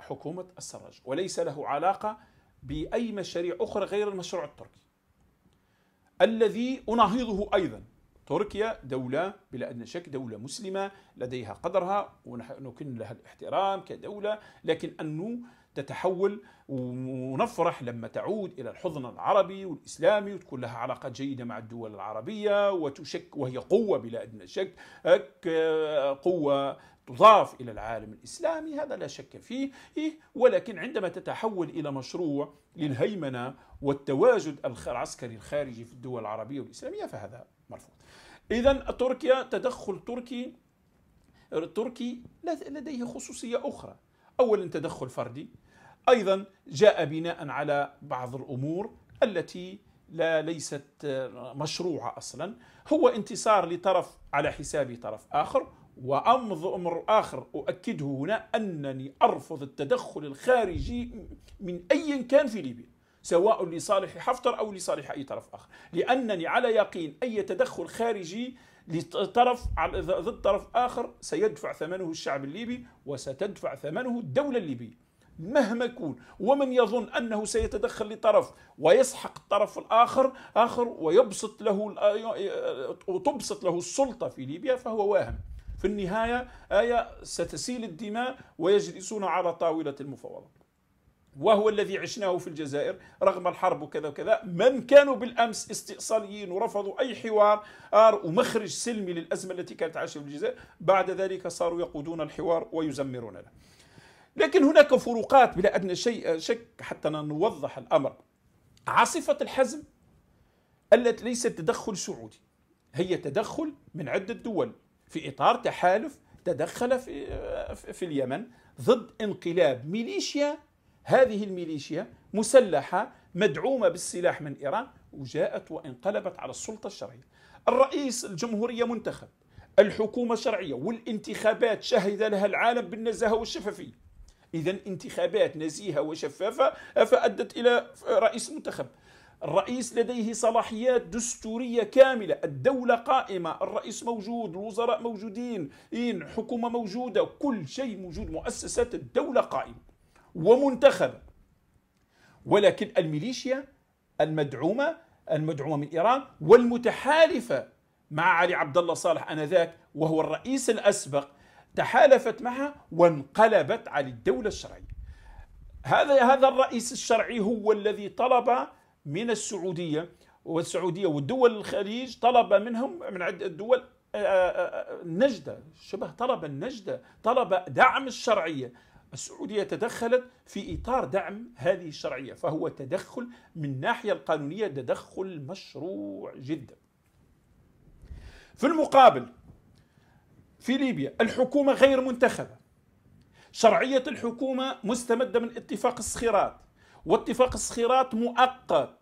حكومة السراج وليس له علاقة بأي مشاريع أخرى غير المشروع التركي الذي أناهضه أيضا تركيا دولة بلا أدنى شك دولة مسلمة لديها قدرها ونحن كن لها الاحترام كدولة لكن أنه تتحول ونفرح لما تعود إلى الحضن العربي والإسلامي وتكون لها علاقات جيدة مع الدول العربية وتشك وهي قوة بلا أدنى شك قوة تضاف إلى العالم الإسلامي هذا لا شك فيه إيه ولكن عندما تتحول إلى مشروع للهيمنة والتواجد العسكري الخارجي في الدول العربية والإسلامية فهذا مرفوض اذا تركيا تدخل تركي تركي لديه خصوصيه اخرى اولا تدخل فردي ايضا جاء بناء على بعض الامور التي لا ليست مشروعه اصلا هو انتصار لطرف على حساب طرف اخر وامض امر اخر اؤكده هنا انني ارفض التدخل الخارجي من اي كان في ليبيا سواء لصالح حفتر أو لصالح أي طرف آخر لأنني على يقين أي تدخل خارجي لطرف ضد طرف آخر سيدفع ثمنه الشعب الليبي وستدفع ثمنه الدولة الليبية مهما يكون ومن يظن انه سيتدخل لطرف ويسحق الطرف الاخر اخر ويبسط له وتبسط آه، له السلطه في ليبيا فهو واهم في النهايه ايه ستسيل الدماء ويجلسون على طاوله المفاوضات وهو الذي عشناه في الجزائر رغم الحرب وكذا وكذا من كانوا بالامس استئصاليين ورفضوا اي حوار ومخرج سلمي للازمه التي كانت عايشه في الجزائر بعد ذلك صاروا يقودون الحوار ويزمرون له لكن هناك فروقات بلا ادنى شيء آه، شك حتى نوضح الامر عاصفه الحزم التي ليست تدخل سعودي هي تدخل من عده دول في اطار تحالف تدخل في آه، في اليمن ضد انقلاب ميليشيا هذه الميليشيا مسلحة مدعومة بالسلاح من إيران وجاءت وانقلبت على السلطة الشرعية الرئيس الجمهورية منتخب الحكومة شرعية والانتخابات شهد لها العالم بالنزاهة والشفافية إذا انتخابات نزيهة وشفافة فأدت إلى رئيس منتخب الرئيس لديه صلاحيات دستورية كاملة الدولة قائمة الرئيس موجود الوزراء موجودين حكومة موجودة كل شيء موجود مؤسسات الدولة قائمة ومنتخبة ولكن الميليشيا المدعومة المدعومة من إيران والمتحالفة مع علي عبد الله صالح آنذاك وهو الرئيس الأسبق تحالفت معها وانقلبت على الدولة الشرعية هذا هذا الرئيس الشرعي هو الذي طلب من السعودية والسعودية والدول الخليج طلب منهم من عدة دول النجدة آه، آه، آه، شبه طلب النجدة طلب دعم الشرعية السعودية تدخلت في إطار دعم هذه الشرعية فهو تدخل من الناحية القانونية تدخل مشروع جدا في المقابل في ليبيا الحكومة غير منتخبة شرعية الحكومة مستمدة من اتفاق الصخيرات واتفاق الصخيرات مؤقت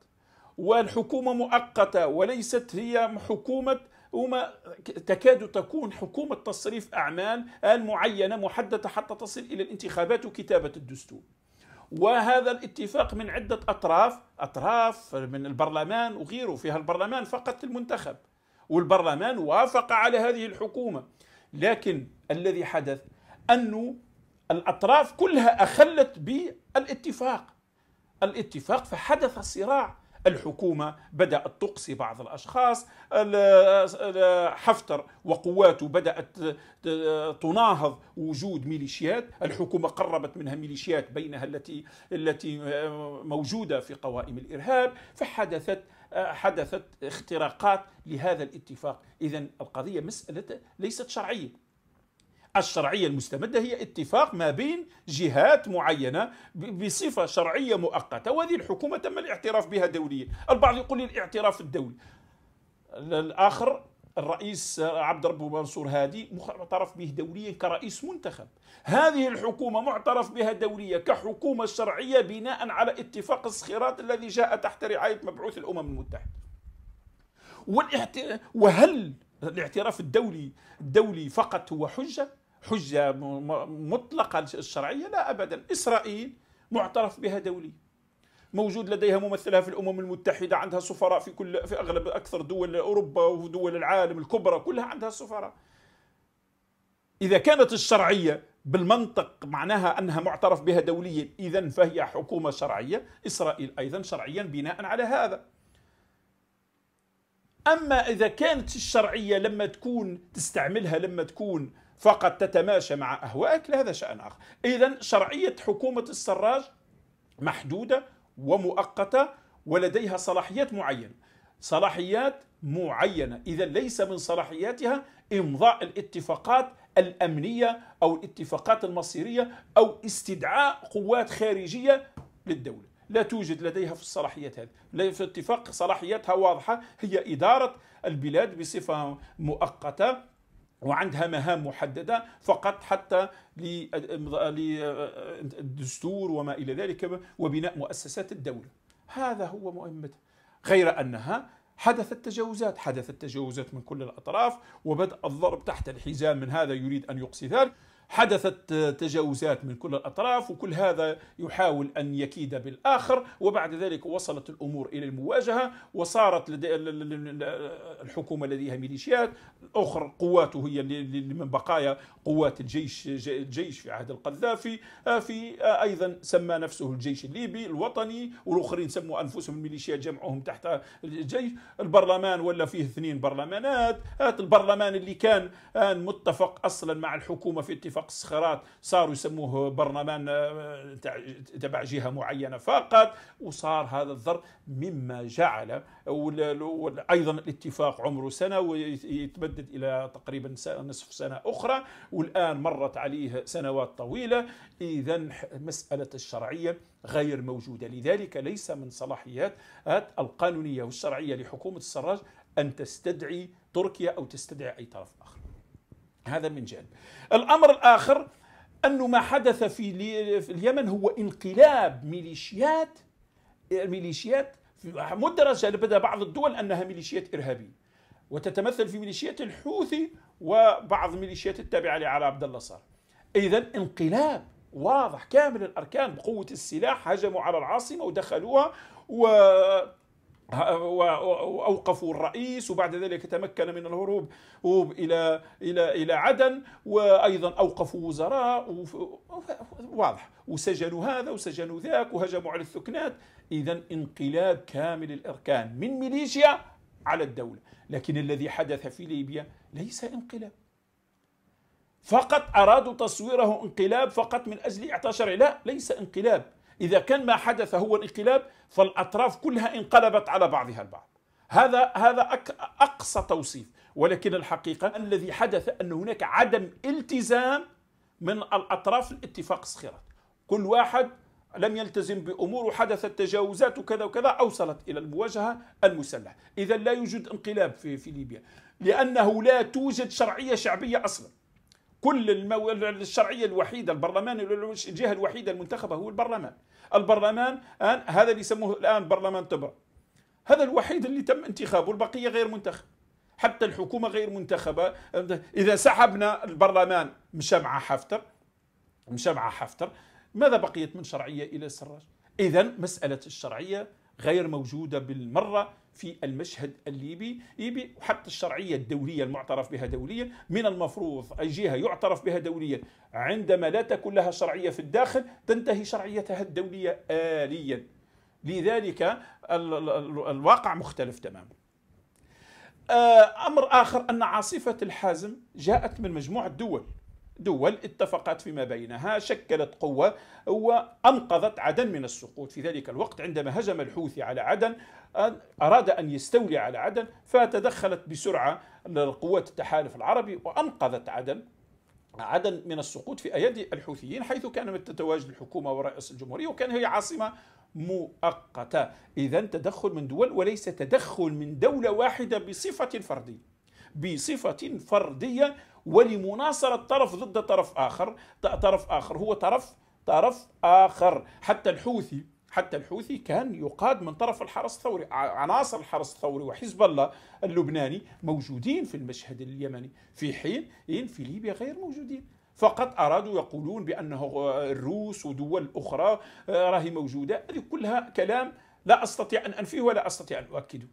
والحكومة مؤقتة وليست هي حكومة وما تكاد تكون حكومة تصريف أعمال المعينة محددة حتى تصل إلى الانتخابات وكتابة الدستور وهذا الاتفاق من عدة أطراف أطراف من البرلمان وغيره فيها البرلمان فقط المنتخب والبرلمان وافق على هذه الحكومة لكن الذي حدث أنه الأطراف كلها أخلت بالاتفاق الاتفاق فحدث صراع الحكومة بدأت تقصي بعض الأشخاص حفتر وقواته بدأت تناهض وجود ميليشيات الحكومة قربت منها ميليشيات بينها التي التي موجودة في قوائم الإرهاب فحدثت حدثت اختراقات لهذا الاتفاق إذا القضية مسألة ليست شرعية الشرعية المستمدة هي اتفاق ما بين جهات معينة بصفة شرعية مؤقتة وهذه الحكومة تم الاعتراف بها دوليا البعض يقول لي الاعتراف الدولي الآخر الرئيس عبد ربه منصور هادي معترف به دوليا كرئيس منتخب هذه الحكومة معترف بها دوليا كحكومة شرعية بناء على اتفاق الصخيرات الذي جاء تحت رعاية مبعوث الأمم المتحدة والاحت... وهل الاعتراف الدولي الدولي فقط هو حجة حجة مطلقة الشرعية لا أبدا إسرائيل معترف بها دوليا موجود لديها ممثلها في الامم المتحده عندها سفراء في كل في اغلب اكثر دول اوروبا ودول العالم الكبرى كلها عندها سفراء اذا كانت الشرعيه بالمنطق معناها انها معترف بها دوليا اذا فهي حكومه شرعيه اسرائيل ايضا شرعيا بناء على هذا اما اذا كانت الشرعيه لما تكون تستعملها لما تكون فقط تتماشى مع أهوائك لهذا شأن آخر إذا شرعية حكومة السراج محدودة ومؤقتة ولديها صلاحيات معينة صلاحيات معينة إذا ليس من صلاحياتها إمضاء الاتفاقات الأمنية أو الاتفاقات المصيرية أو استدعاء قوات خارجية للدولة لا توجد لديها في الصلاحيات هذه لا في الاتفاق صلاحياتها واضحة هي إدارة البلاد بصفة مؤقتة وعندها مهام محدده فقط حتى للدستور وما الى ذلك وبناء مؤسسات الدوله هذا هو مهمتها غير انها حدثت تجاوزات حدثت تجاوزات من كل الاطراف وبدا الضرب تحت الحزام من هذا يريد ان يقصي ذلك حدثت تجاوزات من كل الأطراف وكل هذا يحاول أن يكيد بالآخر وبعد ذلك وصلت الأمور إلى المواجهة وصارت لدي الحكومة لديها ميليشيات الأخر قواته هي من بقايا قوات الجيش الجيش في عهد القذافي آه، في آه، أيضا سمى نفسه الجيش الليبي الوطني والآخرين سموا أنفسهم الميليشيات جمعهم تحت الجيش البرلمان ولا فيه اثنين برلمانات آه، البرلمان اللي كان متفق أصلا مع الحكومة في اتفاق فقس الصخرات صاروا يسموه برلمان آه، تبع جهه معينه فقط وصار هذا الضرب مما جعل ايضا الاتفاق عمره سنه ويتمدد الى تقريبا نصف سنه اخرى والان مرت عليه سنوات طويله اذا مساله الشرعيه غير موجوده لذلك ليس من صلاحيات القانونيه والشرعيه لحكومه السراج ان تستدعي تركيا او تستدعي اي طرف اخر هذا من جانب الأمر الآخر أنه ما حدث في اليمن هو انقلاب ميليشيات ميليشيات مدرجة لبدا بعض الدول أنها ميليشيات إرهابية وتتمثل في ميليشيات الحوثي وبعض ميليشيات التابعة لعلى عبد الله صار إذا انقلاب واضح كامل الأركان بقوة السلاح هجموا على العاصمة ودخلوها و واوقفوا الرئيس وبعد ذلك تمكن من الهروب الى الى الى عدن وايضا اوقفوا وزراء واضح وسجنوا هذا وسجنوا ذاك وهجموا على الثكنات اذا انقلاب كامل الاركان من ميليشيا على الدوله لكن الذي حدث في ليبيا ليس انقلاب فقط ارادوا تصويره انقلاب فقط من اجل اعطاء شرعي لا ليس انقلاب إذا كان ما حدث هو الانقلاب فالأطراف كلها انقلبت على بعضها البعض هذا هذا أقصى توصيف ولكن الحقيقة الذي حدث أن هناك عدم التزام من الأطراف الاتفاق صخرة كل واحد لم يلتزم بأمور وحدثت تجاوزات وكذا وكذا أوصلت إلى المواجهة المسلحة إذا لا يوجد انقلاب في, في ليبيا لأنه لا توجد شرعية شعبية أصلا كل المو... الشرعيه الوحيده البرلمان الجهه الوحيده المنتخبه هو البرلمان البرلمان الان هذا اللي يسموه الان برلمان تبر هذا الوحيد اللي تم انتخابه البقيه غير منتخب حتى الحكومه غير منتخبه اذا سحبنا البرلمان مشى مع حفتر مشى مع حفتر ماذا بقيت من شرعيه الى السراج اذا مساله الشرعيه غير موجوده بالمره في المشهد الليبي ليبي وحتى الشرعية الدولية المعترف بها دوليا من المفروض الجهة يعترف بها دوليا عندما لا تكون لها شرعية في الداخل تنتهي شرعيتها الدولية آليا لذلك الواقع مختلف تماما آه، أمر آخر أن عاصفة الحازم جاءت من مجموعة دول دول اتفقت فيما بينها شكلت قوة وأنقذت عدن من السقوط في ذلك الوقت عندما هجم الحوثي على عدن أن أراد أن يستولي على عدن فتدخلت بسرعة قوات التحالف العربي وأنقذت عدن عدن من السقوط في أيدي الحوثيين حيث كان تتواجد الحكومة ورئيس الجمهورية وكان هي عاصمة مؤقتة إذا تدخل من دول وليس تدخل من دولة واحدة بصفة فردية بصفة فردية ولمناصرة طرف ضد طرف آخر طرف آخر هو طرف طرف آخر حتى الحوثي حتى الحوثي كان يقاد من طرف الحرس الثوري عناصر الحرس الثوري وحزب الله اللبناني موجودين في المشهد اليمني في حين إن في ليبيا غير موجودين فقط أرادوا يقولون بأنه الروس ودول أخرى آه، راهي موجودة هذه كلها كلام لا أستطيع أن أنفيه ولا أستطيع أن أؤكده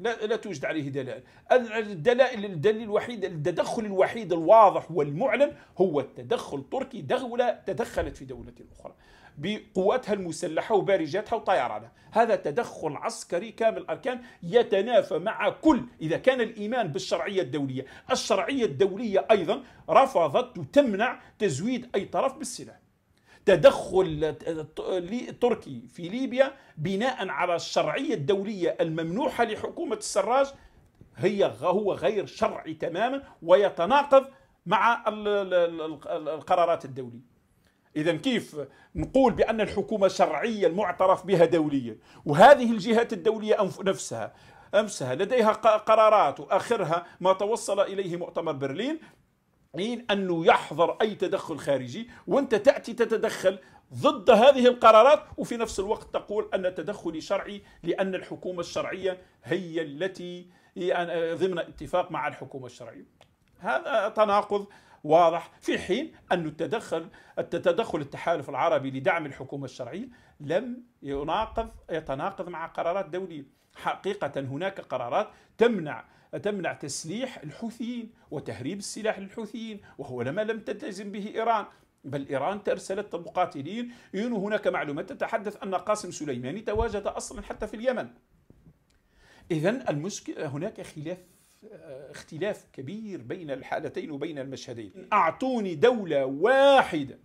لا, لا توجد عليه دلائل الدلائل الدليل الوحيد التدخل الوحيد الواضح والمعلن هو التدخل التركي دولة تدخلت في دولة أخرى بقواتها المسلحة وبارجاتها وطيرانها هذا تدخل عسكري كامل الأركان يتنافى مع كل إذا كان الإيمان بالشرعية الدولية الشرعية الدولية أيضا رفضت وتمنع تزويد أي طرف بالسلاح تدخل تركي في ليبيا بناء على الشرعية الدولية الممنوحة لحكومة السراج هي هو غير شرعي تماما ويتناقض مع القرارات الدولية إذا كيف نقول بأن الحكومة شرعية المعترف بها دوليا وهذه الجهات الدولية نفسها أمسها لديها قرارات وآخرها ما توصل إليه مؤتمر برلين أنه يحظر أي تدخل خارجي وأنت تأتي تتدخل ضد هذه القرارات وفي نفس الوقت تقول أن تدخلي شرعي لأن الحكومة الشرعية هي التي يعني، ضمن اتفاق مع الحكومة الشرعية هذا تناقض واضح في حين أن التدخل التدخل التحالف العربي لدعم الحكومة الشرعية لم يناقض يتناقض مع قرارات دولية حقيقة هناك قرارات تمنع تمنع تسليح الحوثيين وتهريب السلاح للحوثيين وهو لما لم تلتزم به إيران بل إيران أرسلت مقاتلين هناك معلومات تتحدث أن قاسم سليماني تواجد أصلا حتى في اليمن إذا المشكلة هناك خلاف اختلاف كبير بين الحالتين وبين المشهدين إيه. أعطوني دولة واحدة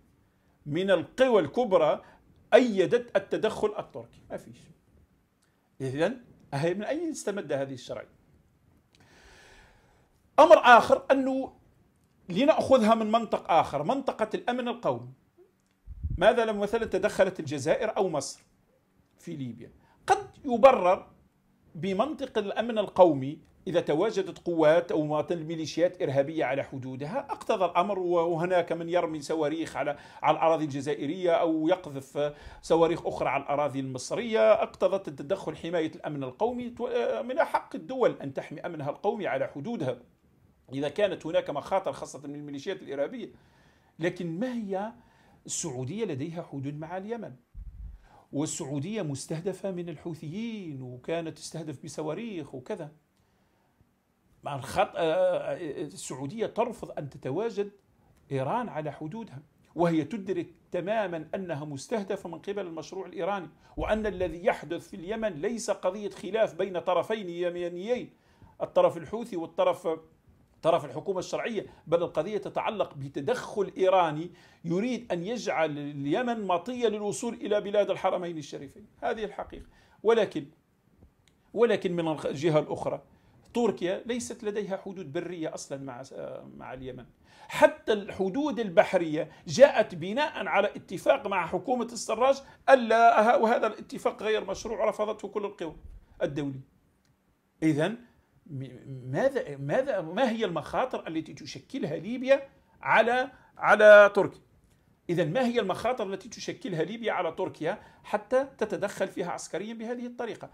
من القوى الكبرى أيدت التدخل التركي ما فيش إذا من أين استمد هذه الشرعية أمر آخر أنه لنأخذها من منطق آخر منطقة الأمن القومي ماذا لم مثلا تدخلت الجزائر أو مصر في ليبيا قد يبرر بمنطق الأمن القومي إذا تواجدت قوات أو مواطن الميليشيات إرهابية على حدودها اقتضى الأمر وهناك من يرمي صواريخ على على الأراضي الجزائرية أو يقذف صواريخ أخرى على الأراضي المصرية اقتضت التدخل حماية الأمن القومي آه، من حق الدول أن تحمي أمنها القومي على حدودها إذا كانت هناك مخاطر خاصة من الميليشيات الإرهابية لكن ما هي السعودية لديها حدود مع اليمن والسعودية مستهدفة من الحوثيين وكانت تستهدف بصواريخ وكذا مع الخط... آه، آه، آه، السعودية ترفض أن تتواجد إيران على حدودها وهي تدرك تماما أنها مستهدفة من قبل المشروع الإيراني وأن الذي يحدث في اليمن ليس قضية خلاف بين طرفين يمنيين الطرف الحوثي والطرف طرف الحكومة الشرعية بل القضية تتعلق بتدخل إيراني يريد أن يجعل اليمن مطية للوصول إلى بلاد الحرمين الشريفين هذه الحقيقة ولكن ولكن من الجهة الأخرى تركيا ليست لديها حدود برية أصلا مع مع اليمن حتى الحدود البحرية جاءت بناء على اتفاق مع حكومة السراج ألا وهذا الاتفاق غير مشروع رفضته كل القوى الدولية إذا ماذا ماذا ما هي المخاطر التي تشكلها ليبيا على على تركيا إذا ما هي المخاطر التي تشكلها ليبيا على تركيا حتى تتدخل فيها عسكريا بهذه الطريقة؟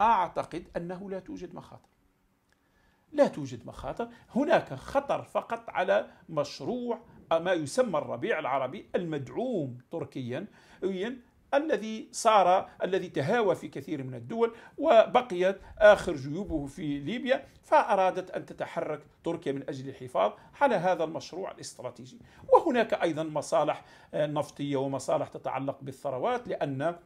أعتقد أنه لا توجد مخاطر لا توجد مخاطر هناك خطر فقط على مشروع ما يسمى الربيع العربي المدعوم تركيا الذي صار الذي تهاوى في كثير من الدول وبقيت آخر جيوبه في ليبيا فأرادت أن تتحرك تركيا من أجل الحفاظ على هذا المشروع الاستراتيجي وهناك أيضا مصالح نفطية ومصالح تتعلق بالثروات لأن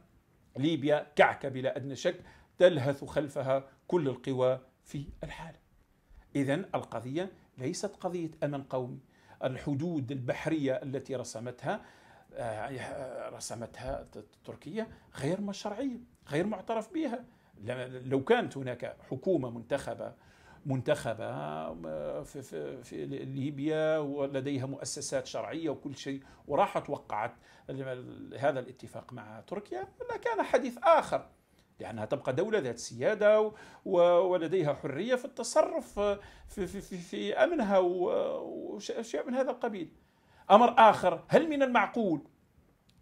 ليبيا كعكة بلا أدنى شك تلهث خلفها كل القوى في الحالة إذا القضية ليست قضية أمن قومي الحدود البحرية التي رسمتها آه، رسمتها تركيا غير مشرعية غير معترف بها لو كانت هناك حكومة منتخبة منتخبة آه، في, في, في ليبيا ولديها مؤسسات شرعية وكل شيء وراحت وقعت هذا الاتفاق مع تركيا لكان حديث آخر لأنها تبقى دولة ذات سيادة ولديها حرية في التصرف في, في, في, في أمنها وأشياء من هذا القبيل أمر آخر هل من المعقول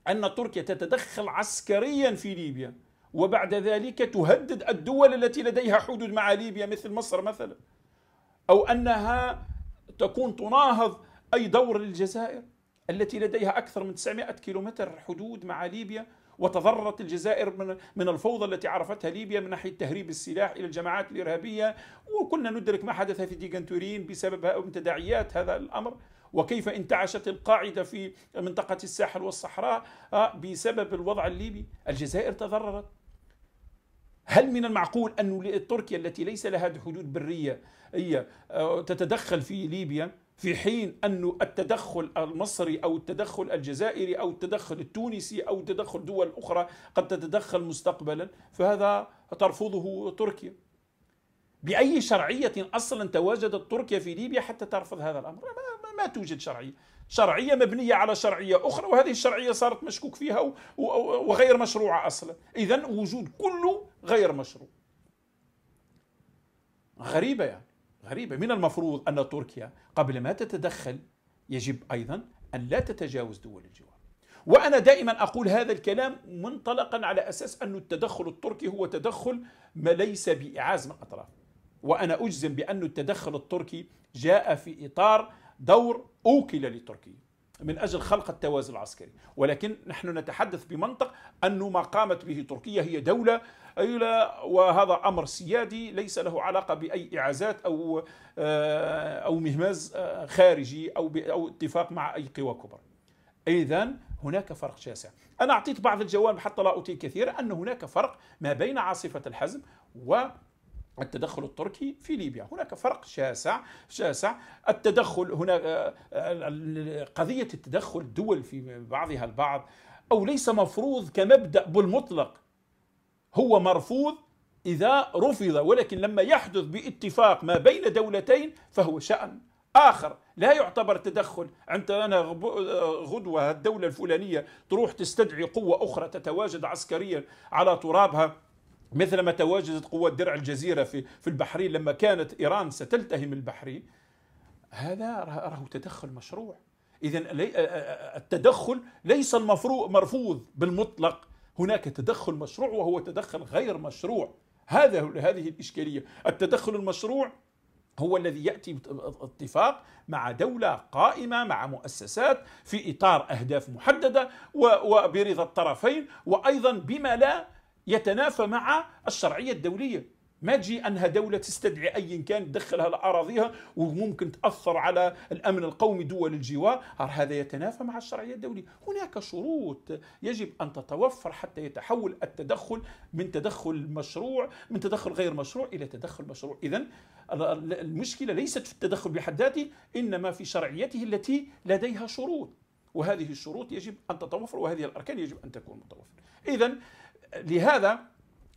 أن تركيا تتدخل عسكريا في ليبيا وبعد ذلك تهدد الدول التي لديها حدود مع ليبيا مثل مصر مثلا أو أنها تكون تناهض أي دور للجزائر التي لديها أكثر من 900 كيلومتر حدود مع ليبيا وتضررت الجزائر من من الفوضى التي عرفتها ليبيا من ناحيه تهريب السلاح الى الجماعات الارهابيه وكنا ندرك ما حدث في ديغنتورين بسبب تداعيات هذا الامر وكيف انتعشت القاعده في منطقه الساحل والصحراء آه، بسبب الوضع الليبي الجزائر تضررت هل من المعقول أن تركيا التي ليس لها حدود برية هي آه، تتدخل في ليبيا في حين أن التدخل المصري أو التدخل الجزائري أو التدخل التونسي أو تدخل دول أخرى قد تتدخل مستقبلا فهذا ترفضه تركيا بأي شرعية أصلا تواجدت تركيا في ليبيا حتى ترفض هذا الأمر ما, ما, ما توجد شرعية شرعية مبنية على شرعية أخرى وهذه الشرعية صارت مشكوك فيها وغير مشروعة أصلا إذا وجود كله غير مشروع غريبة يعني غريبة من المفروض أن تركيا قبل ما تتدخل يجب أيضا أن لا تتجاوز دول الجوار وأنا دائما أقول هذا الكلام منطلقا على أساس أن التدخل التركي هو تدخل ما ليس بإعاز من أطراف وأنا أجزم بأن التدخل التركي جاء في إطار دور أوكل لتركيا من أجل خلق التوازن العسكري ولكن نحن نتحدث بمنطق أن ما قامت به تركيا هي دولة وهذا أمر سيادي ليس له علاقة بأي إعازات أو آه، أو مهماز آه، خارجي أو أو اتفاق مع أي قوى كبرى إذا هناك فرق شاسع أنا أعطيت بعض الجوانب حتى لا أطيل كثيرا أن هناك فرق ما بين عاصفة الحزم و التدخل التركي في ليبيا هناك فرق شاسع شاسع التدخل هنا آه، آه، قضية التدخل الدول في بعضها البعض أو ليس مفروض كمبدأ بالمطلق هو مرفوض إذا رفض ولكن لما يحدث باتفاق ما بين دولتين فهو شأن آخر لا يعتبر تدخل أنت أنا آه، غدوة الدولة الفلانية تروح تستدعي قوة أخرى تتواجد عسكريا على ترابها مثلما تواجدت قوات درع الجزيرة في, في البحرين لما كانت إيران ستلتهم البحرين هذا راه تدخل مشروع إذا التدخل ليس المفروض مرفوض بالمطلق هناك تدخل مشروع وهو تدخل غير مشروع هذا هذه الإشكالية التدخل المشروع هو الذي ياتي اتفاق مع دوله قائمه مع مؤسسات في اطار اهداف محدده وبرضا الطرفين وايضا بما لا يتنافى مع الشرعية الدولية ما تجي انها دوله تستدعي أي كان تدخلها لاراضيها وممكن تاثر على الامن القومي دول الجوار هذا يتنافى مع الشرعيه الدوليه هناك شروط يجب ان تتوفر حتى يتحول التدخل من تدخل مشروع من تدخل غير مشروع الى تدخل مشروع اذا المشكله ليست في التدخل بحد ذاته انما في شرعيته التي لديها شروط وهذه الشروط يجب ان تتوفر وهذه الاركان يجب ان تكون متوفره اذا لهذا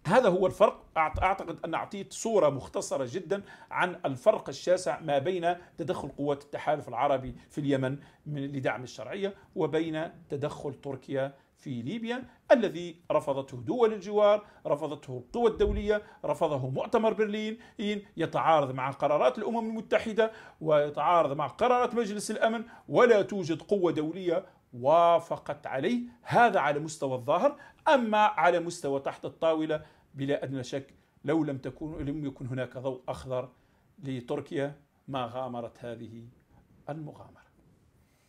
هذا هو الفرق اعتقد ان اعطيت صوره مختصره جدا عن الفرق الشاسع ما بين تدخل قوات التحالف العربي في اليمن من لدعم الشرعيه وبين تدخل تركيا في ليبيا الذي رفضته دول الجوار رفضته القوى الدولية رفضه مؤتمر برلين يتعارض مع قرارات الأمم المتحدة ويتعارض مع قرارات مجلس الأمن ولا توجد قوة دولية وافقت عليه هذا على مستوى الظاهر أما على مستوى تحت الطاولة بلا أدنى شك لو لم تكون لم يكن هناك ضوء أخضر لتركيا ما غامرت هذه المغامرة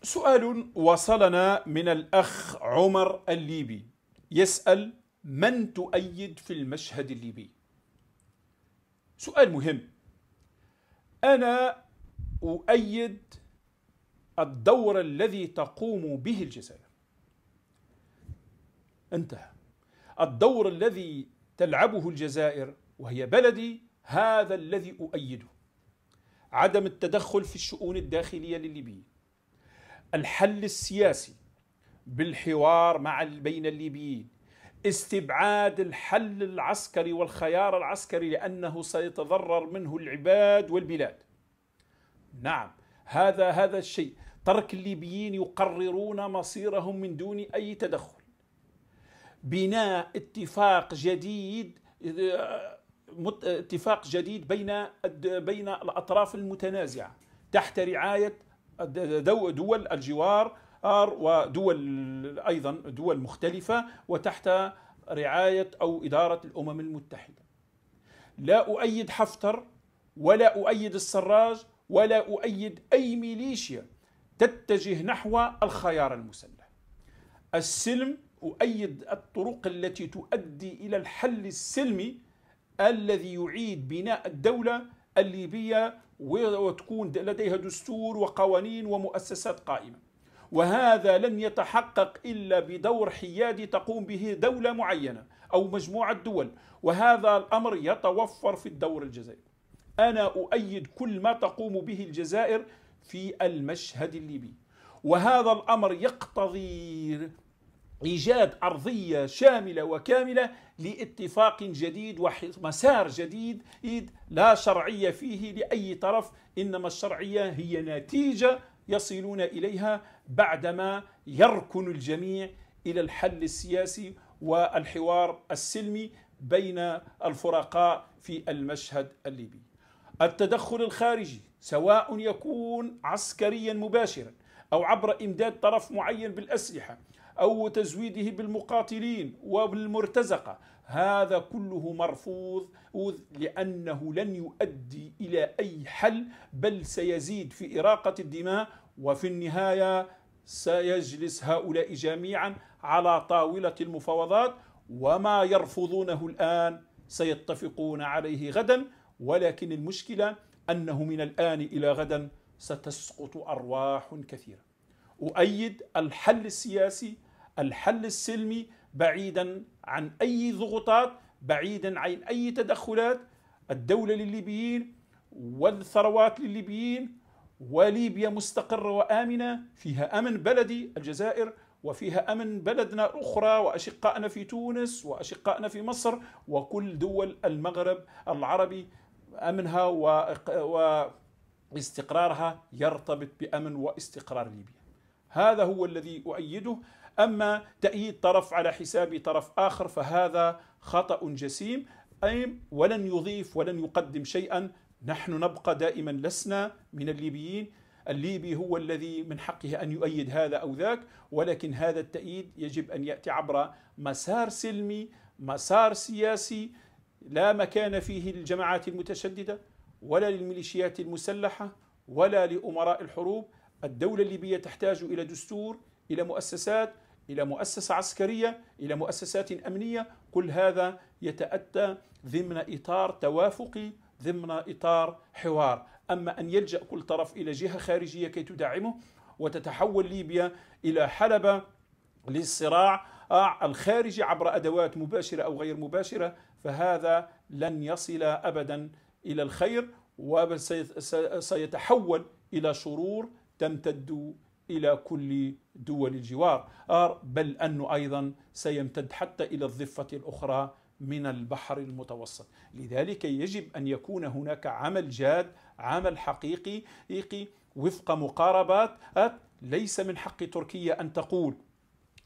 سؤال وصلنا من الأخ عمر الليبي يسأل من تؤيد في المشهد الليبي سؤال مهم أنا أؤيد الدور الذي تقوم به الجزائر انتهى الدور الذي تلعبه الجزائر وهي بلدي هذا الذي أؤيده عدم التدخل في الشؤون الداخلية للليبيين الحل السياسي بالحوار مع بين الليبيين استبعاد الحل العسكري والخيار العسكري لأنه سيتضرر منه العباد والبلاد نعم هذا هذا الشيء ترك الليبيين يقررون مصيرهم من دون أي تدخل بناء اتفاق جديد آه، اتفاق جديد بين بين الأطراف المتنازعة تحت رعاية دول الجوار ودول أيضا دول مختلفة وتحت رعاية أو إدارة الأمم المتحدة لا أؤيد حفتر ولا أؤيد السراج ولا أؤيد أي ميليشيا تتجه نحو الخيار المسلح السلم أؤيد الطرق التي تؤدي إلى الحل السلمي الذي يعيد بناء الدولة الليبية وتكون لديها دستور وقوانين ومؤسسات قائمة وهذا لن يتحقق إلا بدور حيادي تقوم به دولة معينة أو مجموعة دول وهذا الأمر يتوفر في الدور الجزائري أنا أؤيد كل ما تقوم به الجزائر في المشهد الليبي وهذا الأمر يقتضي إيجاد أرضية شاملة وكاملة لاتفاق جديد ومسار جديد لا شرعية فيه لأي طرف إنما الشرعية هي نتيجة يصلون إليها بعدما يركن الجميع إلى الحل السياسي والحوار السلمي بين الفرقاء في المشهد الليبي التدخل الخارجي سواء يكون عسكريا مباشرا أو عبر إمداد طرف معين بالأسلحة أو تزويده بالمقاتلين وبالمرتزقة هذا كله مرفوض لأنه لن يؤدي إلى أي حل بل سيزيد في إراقة الدماء وفي النهاية سيجلس هؤلاء جميعا على طاولة المفاوضات وما يرفضونه الآن سيتفقون عليه غدا ولكن المشكله أنه من الآن إلى غدا ستسقط أرواح كثيرة أؤيد الحل السياسي الحل السلمي بعيدا عن أي ضغوطات بعيدا عن أي تدخلات الدولة للليبيين والثروات للليبيين وليبيا مستقرة وآمنة فيها أمن بلدي الجزائر وفيها أمن بلدنا الأخرى وأشقائنا في تونس وأشقائنا في مصر وكل دول المغرب العربي امنها واستقرارها يرتبط بامن واستقرار ليبيا. هذا هو الذي اؤيده اما تأييد طرف على حساب طرف اخر فهذا خطأ جسيم أي ولن يضيف ولن يقدم شيئا نحن نبقى دائما لسنا من الليبيين الليبي هو الذي من حقه ان يؤيد هذا او ذاك ولكن هذا التأييد يجب ان ياتي عبر مسار سلمي مسار سياسي لا مكان فيه للجماعات المتشددة ولا للميليشيات المسلحة ولا لأمراء الحروب الدولة الليبية تحتاج إلى دستور إلى مؤسسات إلى مؤسسة عسكرية إلى مؤسسات أمنية كل هذا يتأتى ضمن إطار توافقي ضمن إطار حوار أما أن يلجأ كل طرف إلى جهة خارجية كي تدعمه وتتحول ليبيا إلى حلبة للصراع آه، الخارجي عبر أدوات مباشرة أو غير مباشرة فهذا لن يصل ابدا الى الخير وسيتحول الى شرور تمتد الى كل دول الجوار آه، بل انه ايضا سيمتد حتى الى الضفه الاخرى من البحر المتوسط لذلك يجب ان يكون هناك عمل جاد عمل حقيقي وفق مقاربات آه، ليس من حق تركيا ان تقول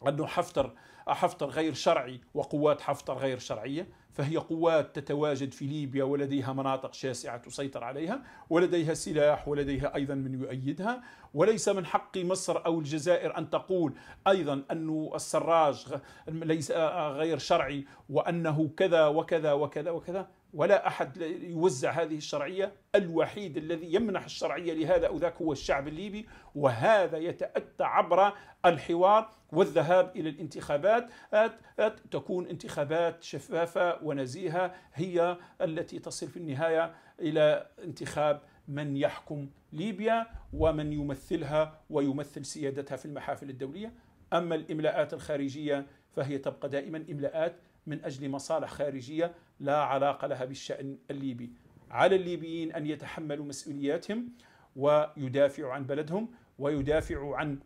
انه حفتر حفتر غير شرعي وقوات حفتر غير شرعيه فهي قوات تتواجد في ليبيا ولديها مناطق شاسعة تسيطر عليها ولديها سلاح ولديها أيضا من يؤيدها وليس من حق مصر أو الجزائر أن تقول أيضا أن السراج ليس غير شرعي وأنه كذا وكذا وكذا وكذا ولا أحد يوزع هذه الشرعية الوحيد الذي يمنح الشرعية لهذا أو ذاك هو الشعب الليبي وهذا يتأتى عبر الحوار والذهاب إلى الانتخابات تكون انتخابات شفافة ونزيهة هي التي تصل في النهاية إلى انتخاب من يحكم ليبيا ومن يمثلها ويمثل سيادتها في المحافل الدولية أما الإملاءات الخارجية فهي تبقى دائما إملاءات من أجل مصالح خارجية لا علاقة لها بالشأن الليبي على الليبيين أن يتحملوا مسؤولياتهم ويدافعوا عن بلدهم ويدافعوا عن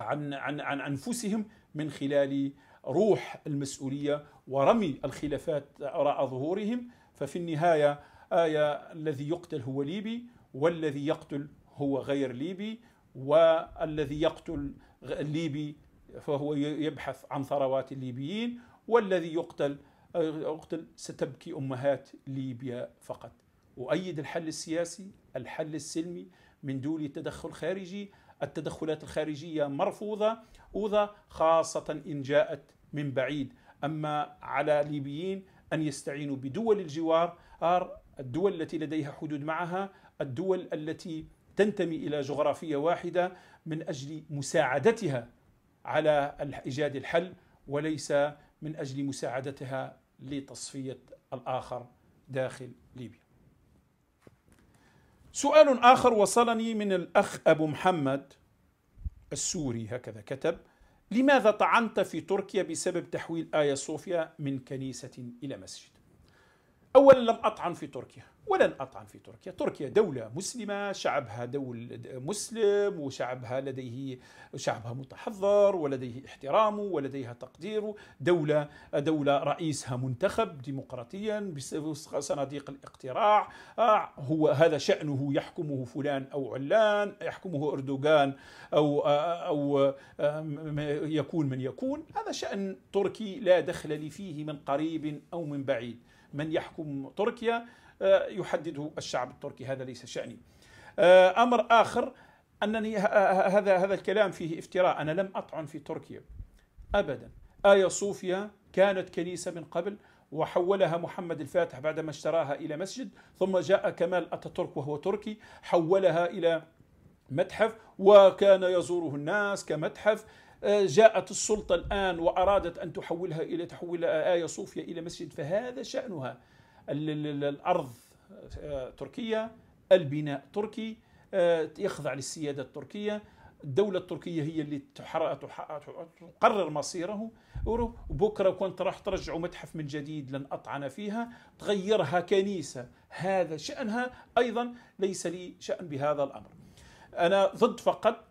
عن عن, عن أنفسهم من خلال روح المسؤولية ورمي الخلافات وراء ظهورهم ففي النهاية آية الذي يقتل هو ليبي والذي يقتل هو غير ليبي والذي يقتل الليبي فهو يبحث عن ثروات الليبيين والذي يقتل يقتل آه، ستبكي أمهات ليبيا فقط أؤيد الحل السياسي الحل السلمي من دون تدخل خارجي التدخلات الخارجية مرفوضة أوضة خاصة إن جاءت من بعيد أما على ليبيين أن يستعينوا بدول الجوار الدول التي لديها حدود معها الدول التي تنتمي إلى جغرافية واحدة من أجل مساعدتها على إيجاد الحل وليس من أجل مساعدتها لتصفية الآخر داخل ليبيا سؤال آخر وصلني من الأخ أبو محمد السوري هكذا كتب لماذا طعنت في تركيا بسبب تحويل آيا صوفيا من كنيسة إلى مسجد؟ أولا لم أطعن في تركيا ولن أطعن في تركيا تركيا دولة مسلمة شعبها دول مسلم وشعبها لديه شعبها متحضر ولديه احترامه ولديها تقديره دولة دولة رئيسها منتخب ديمقراطيا بصناديق صناديق الاقتراع آه، هو هذا شأنه يحكمه فلان أو علان يحكمه أردوغان أو آه، أو آه، يكون من يكون هذا شأن تركي لا دخل لي فيه من قريب أو من بعيد من يحكم تركيا آه، يحدده الشعب التركي هذا ليس شأني آه، أمر آخر أنني هذا هذا الكلام فيه افتراء أنا لم أطعن في تركيا أبدا آيا صوفيا كانت كنيسة من قبل وحولها محمد الفاتح بعدما اشتراها إلى مسجد ثم جاء كمال أتاتورك وهو تركي حولها إلى متحف وكان يزوره الناس كمتحف آه، جاءت السلطة الآن وأرادت أن تحولها إلى تحول آيا صوفيا إلى مسجد فهذا شأنها الارض آه، تركيه البناء تركي آه، يخضع للسياده التركيه الدولة التركية هي اللي تقرر مصيره بكرة كنت راح ترجعوا متحف من جديد لن أطعن فيها تغيرها كنيسة هذا شأنها أيضا ليس لي شأن بهذا الأمر أنا ضد فقط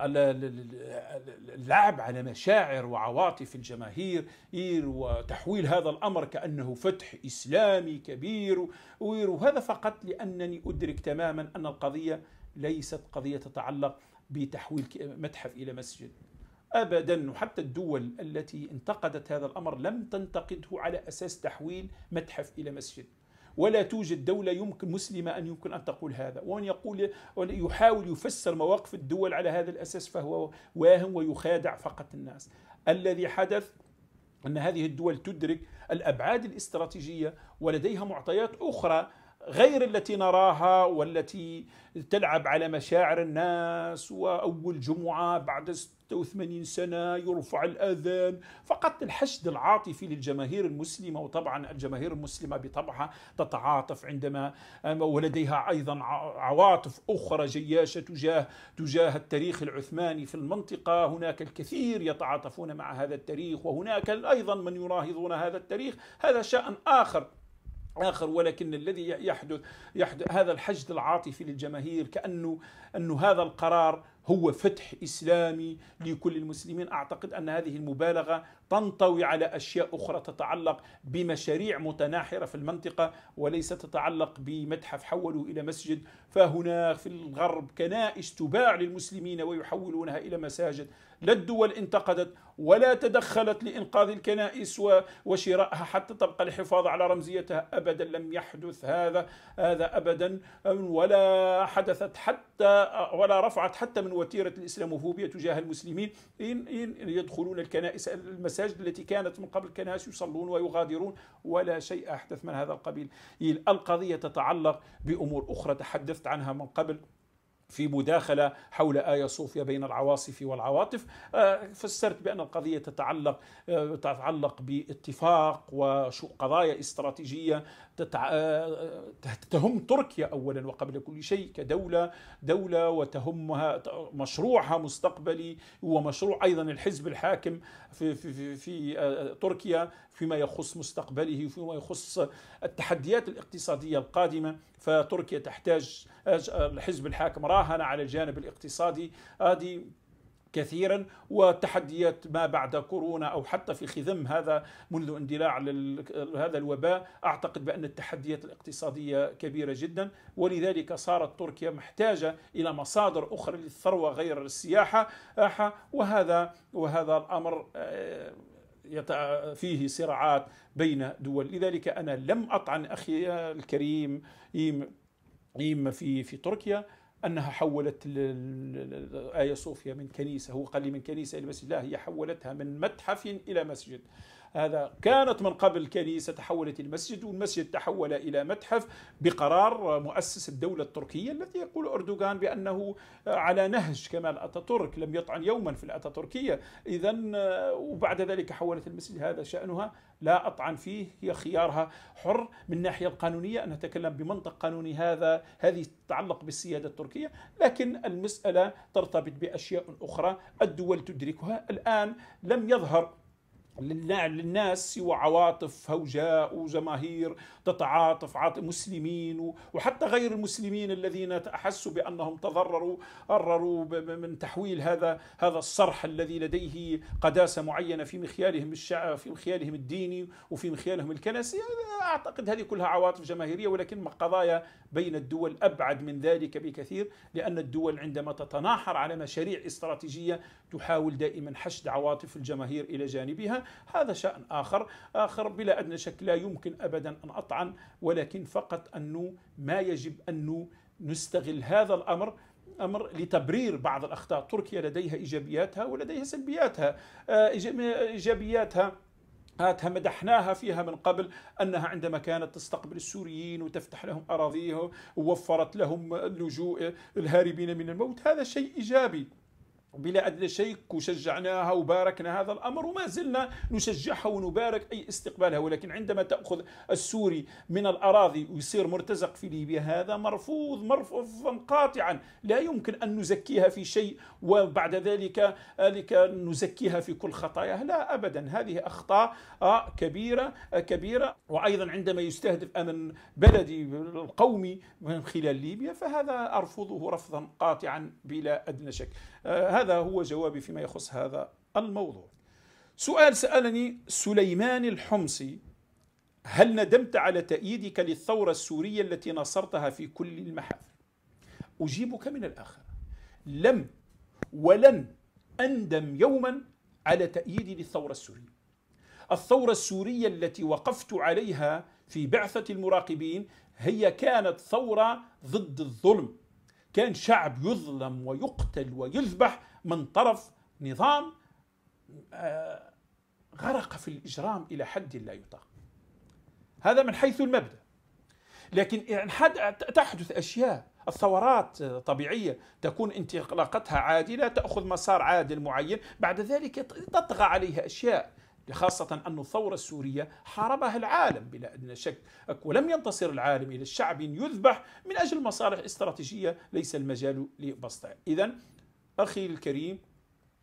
اللعب على مشاعر وعواطف الجماهير وتحويل هذا الامر كانه فتح اسلامي كبير وهذا فقط لانني ادرك تماما ان القضيه ليست قضيه تتعلق بتحويل متحف الى مسجد ابدا وحتى الدول التي انتقدت هذا الامر لم تنتقده على اساس تحويل متحف الى مسجد ولا توجد دولة يمكن مسلمة أن يمكن أن تقول هذا وأن يقول يحاول يفسر مواقف الدول على هذا الأساس فهو واهم ويخادع فقط الناس الذي حدث أن هذه الدول تدرك الأبعاد الاستراتيجية ولديها معطيات أخرى غير التي نراها والتي تلعب على مشاعر الناس وأول جمعة بعد 86 سنة يرفع الأذان فقط الحشد العاطفي للجماهير المسلمة وطبعا الجماهير المسلمة بطبعها تتعاطف عندما ولديها أيضا عواطف أخرى جياشة تجاه تجاه التاريخ العثماني في المنطقة هناك الكثير يتعاطفون مع هذا التاريخ وهناك أيضا من يراهضون هذا التاريخ هذا شأن آخر اخر ولكن الذي يحدث, يحدث هذا الحشد العاطفي للجماهير كانه انه هذا القرار هو فتح إسلامي لكل المسلمين أعتقد أن هذه المبالغة تنطوي على أشياء أخرى تتعلق بمشاريع متناحرة في المنطقة وليس تتعلق بمتحف حولوا إلى مسجد فهناك في الغرب كنائس تباع للمسلمين ويحولونها إلى مساجد لا الدول انتقدت ولا تدخلت لإنقاذ الكنائس وشرائها حتى تبقى الحفاظ على رمزيتها أبدا لم يحدث هذا هذا أبدا ولا حدثت حتى ولا رفعت حتى من وتيرة الإسلاموفوبيا تجاه المسلمين إن, إن يدخلون الكنائس المساجد التي كانت من قبل كنائس يصلون ويغادرون ولا شيء أحدث من هذا القبيل القضية تتعلق بأمور أخرى تحدثت عنها من قبل في مداخلة حول آية صوفيا بين العواصف والعواطف آه، فسرت بأن القضية تتعلق آه، تتعلق باتفاق وقضايا استراتيجية تتع... آه، آه، آه، تهم تركيا اولا وقبل كل شيء كدوله دوله وتهمها مشروعها مستقبلي ومشروع ايضا الحزب الحاكم في في في, في تركيا فيما يخص مستقبله وفيما يخص التحديات الاقتصاديه القادمه فتركيا تحتاج الحزب الحاكم راهن على الجانب الاقتصادي هذه كثيرا وتحديات ما بعد كورونا او حتى في خضم هذا منذ اندلاع هذا الوباء اعتقد بان التحديات الاقتصاديه كبيره جدا ولذلك صارت تركيا محتاجه الى مصادر اخرى للثروه غير السياحه وهذا وهذا الامر آه، فيه صراعات بين دول لذلك انا لم اطعن اخي الكريم في في تركيا أنها حولت آيا صوفيا من كنيسة هو قال لي من كنيسة إلى مسجد لا هي حولتها من متحف إلى مسجد هذا كانت من قبل كنيسة تحولت إلى مسجد والمسجد تحول إلى متحف بقرار مؤسس الدولة التركية الذي يقول أردوغان بأنه على نهج كمال أتاتورك لم يطعن يوما في الأتاتوركية إذا وبعد ذلك حولت المسجد هذا شأنها لا أطعن فيه هي خيارها حر من الناحية القانونية أن نتكلم بمنطق قانوني هذا هذه تتعلق بالسيادة التركية لكن المسألة ترتبط بأشياء أخرى الدول تدركها الآن لم يظهر للناس سوى عواطف هوجاء وجماهير تتعاطف عاطف مسلمين وحتى غير المسلمين الذين احسوا بانهم تضرروا قرروا من تحويل هذا هذا الصرح الذي لديه قداسه معينه في مخيالهم الشعب في مخيالهم الديني وفي مخيالهم الكنسي اعتقد هذه كلها عواطف جماهيريه ولكن قضايا بين الدول ابعد من ذلك بكثير لان الدول عندما تتناحر على مشاريع استراتيجيه تحاول دائما حشد عواطف الجماهير الى جانبها هذا شأن آخر آخر بلا أدنى شك لا يمكن أبدا أن أطعن ولكن فقط أنه ما يجب أن نستغل هذا الأمر امر لتبرير بعض الاخطاء، تركيا لديها ايجابياتها ولديها سلبياتها، آه، ايجابياتها هاتها مدحناها فيها من قبل انها عندما كانت تستقبل السوريين وتفتح لهم اراضيهم ووفرت لهم اللجوء الهاربين من الموت، هذا شيء ايجابي، بلا أدنى شك وشجعناها وباركنا هذا الأمر وما زلنا نشجعها ونبارك أي استقبالها ولكن عندما تأخذ السوري من الأراضي ويصير مرتزق في ليبيا هذا مرفوض مرفوضا قاطعا لا يمكن أن نزكيها في شيء وبعد ذلك ذلك نزكيها في كل خطاياها لا أبدا هذه أخطاء آه، كبيرة آه، كبيرة وأيضا عندما يستهدف أمن بلدي القومي من خلال ليبيا فهذا أرفضه رفضا قاطعا بلا أدنى شك آه، هذا هو جوابي فيما يخص هذا الموضوع سؤال سألني سليمان الحمصي هل ندمت على تأييدك للثورة السورية التي نصرتها في كل المحافل أجيبك من الآخر لم ولن أندم يوما على تأييدي للثورة السورية الثورة السورية التي وقفت عليها في بعثة المراقبين هي كانت ثورة ضد الظلم كان شعب يظلم ويقتل ويذبح من طرف نظام آه، غرق في الإجرام إلى حد لا يطاق هذا من حيث المبدأ لكن تحدث أشياء الثورات طبيعية تكون انطلاقتها عادلة تأخذ مسار عادل معين بعد ذلك تطغى عليها أشياء خاصة أن الثورة السورية حاربها العالم بلا أدنى شك ولم ينتصر العالم إلى الشعب يذبح من أجل مصالح استراتيجية ليس المجال لبسطها إذا أخي الكريم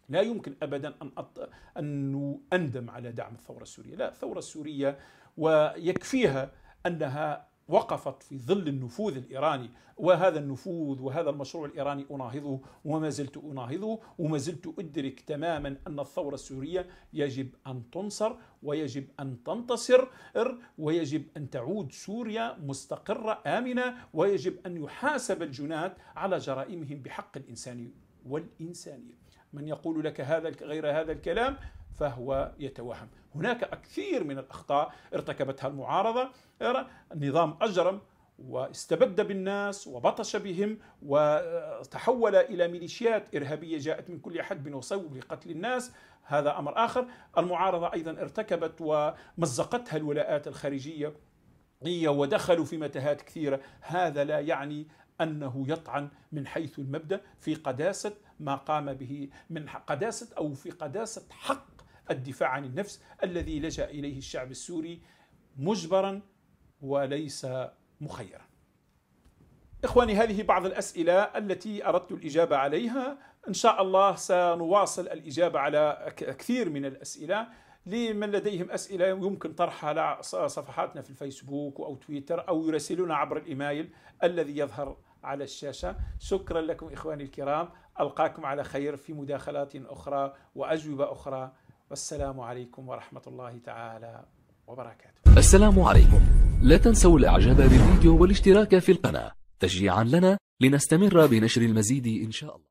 لا يمكن ابدا ان أط... ان اندم على دعم الثوره السوريه، لا الثوره السوريه ويكفيها انها وقفت في ظل النفوذ الإيراني وهذا النفوذ وهذا المشروع الإيراني أناهضه وما زلت أناهضه وما زلت أدرك تماما أن الثورة السورية يجب أن تنصر ويجب أن تنتصر ويجب أن تعود سوريا مستقرة آمنة ويجب أن يحاسب الجنات على جرائمهم بحق الانسان والإنسانية من يقول لك هذا غير هذا الكلام فهو يتوهم هناك كثير من الأخطاء ارتكبتها المعارضة النظام أجرم واستبد بالناس وبطش بهم وتحول إلى ميليشيات إرهابية جاءت من كل حد وصوب لقتل الناس هذا أمر آخر المعارضة أيضا ارتكبت ومزقتها الولاءات الخارجية ودخلوا في متاهات كثيرة هذا لا يعني أنه يطعن من حيث المبدأ في قداسة ما قام به من قداسة أو في قداسة حق الدفاع عن النفس الذي لجا اليه الشعب السوري مجبرا وليس مخيرا. اخواني هذه بعض الاسئله التي اردت الاجابه عليها، ان شاء الله سنواصل الاجابه على كثير من الاسئله، لمن لديهم اسئله يمكن طرحها على صفحاتنا في الفيسبوك او تويتر او يراسلونا عبر الايميل الذي يظهر على الشاشه، شكرا لكم اخواني الكرام، القاكم على خير في مداخلات اخرى واجوبه اخرى والسلام عليكم ورحمة الله تعالى وبركاته السلام عليكم لا تنسوا الاعجاب بالفيديو والاشتراك في القناة تشجيعا لنا لنستمر بنشر المزيد إن شاء الله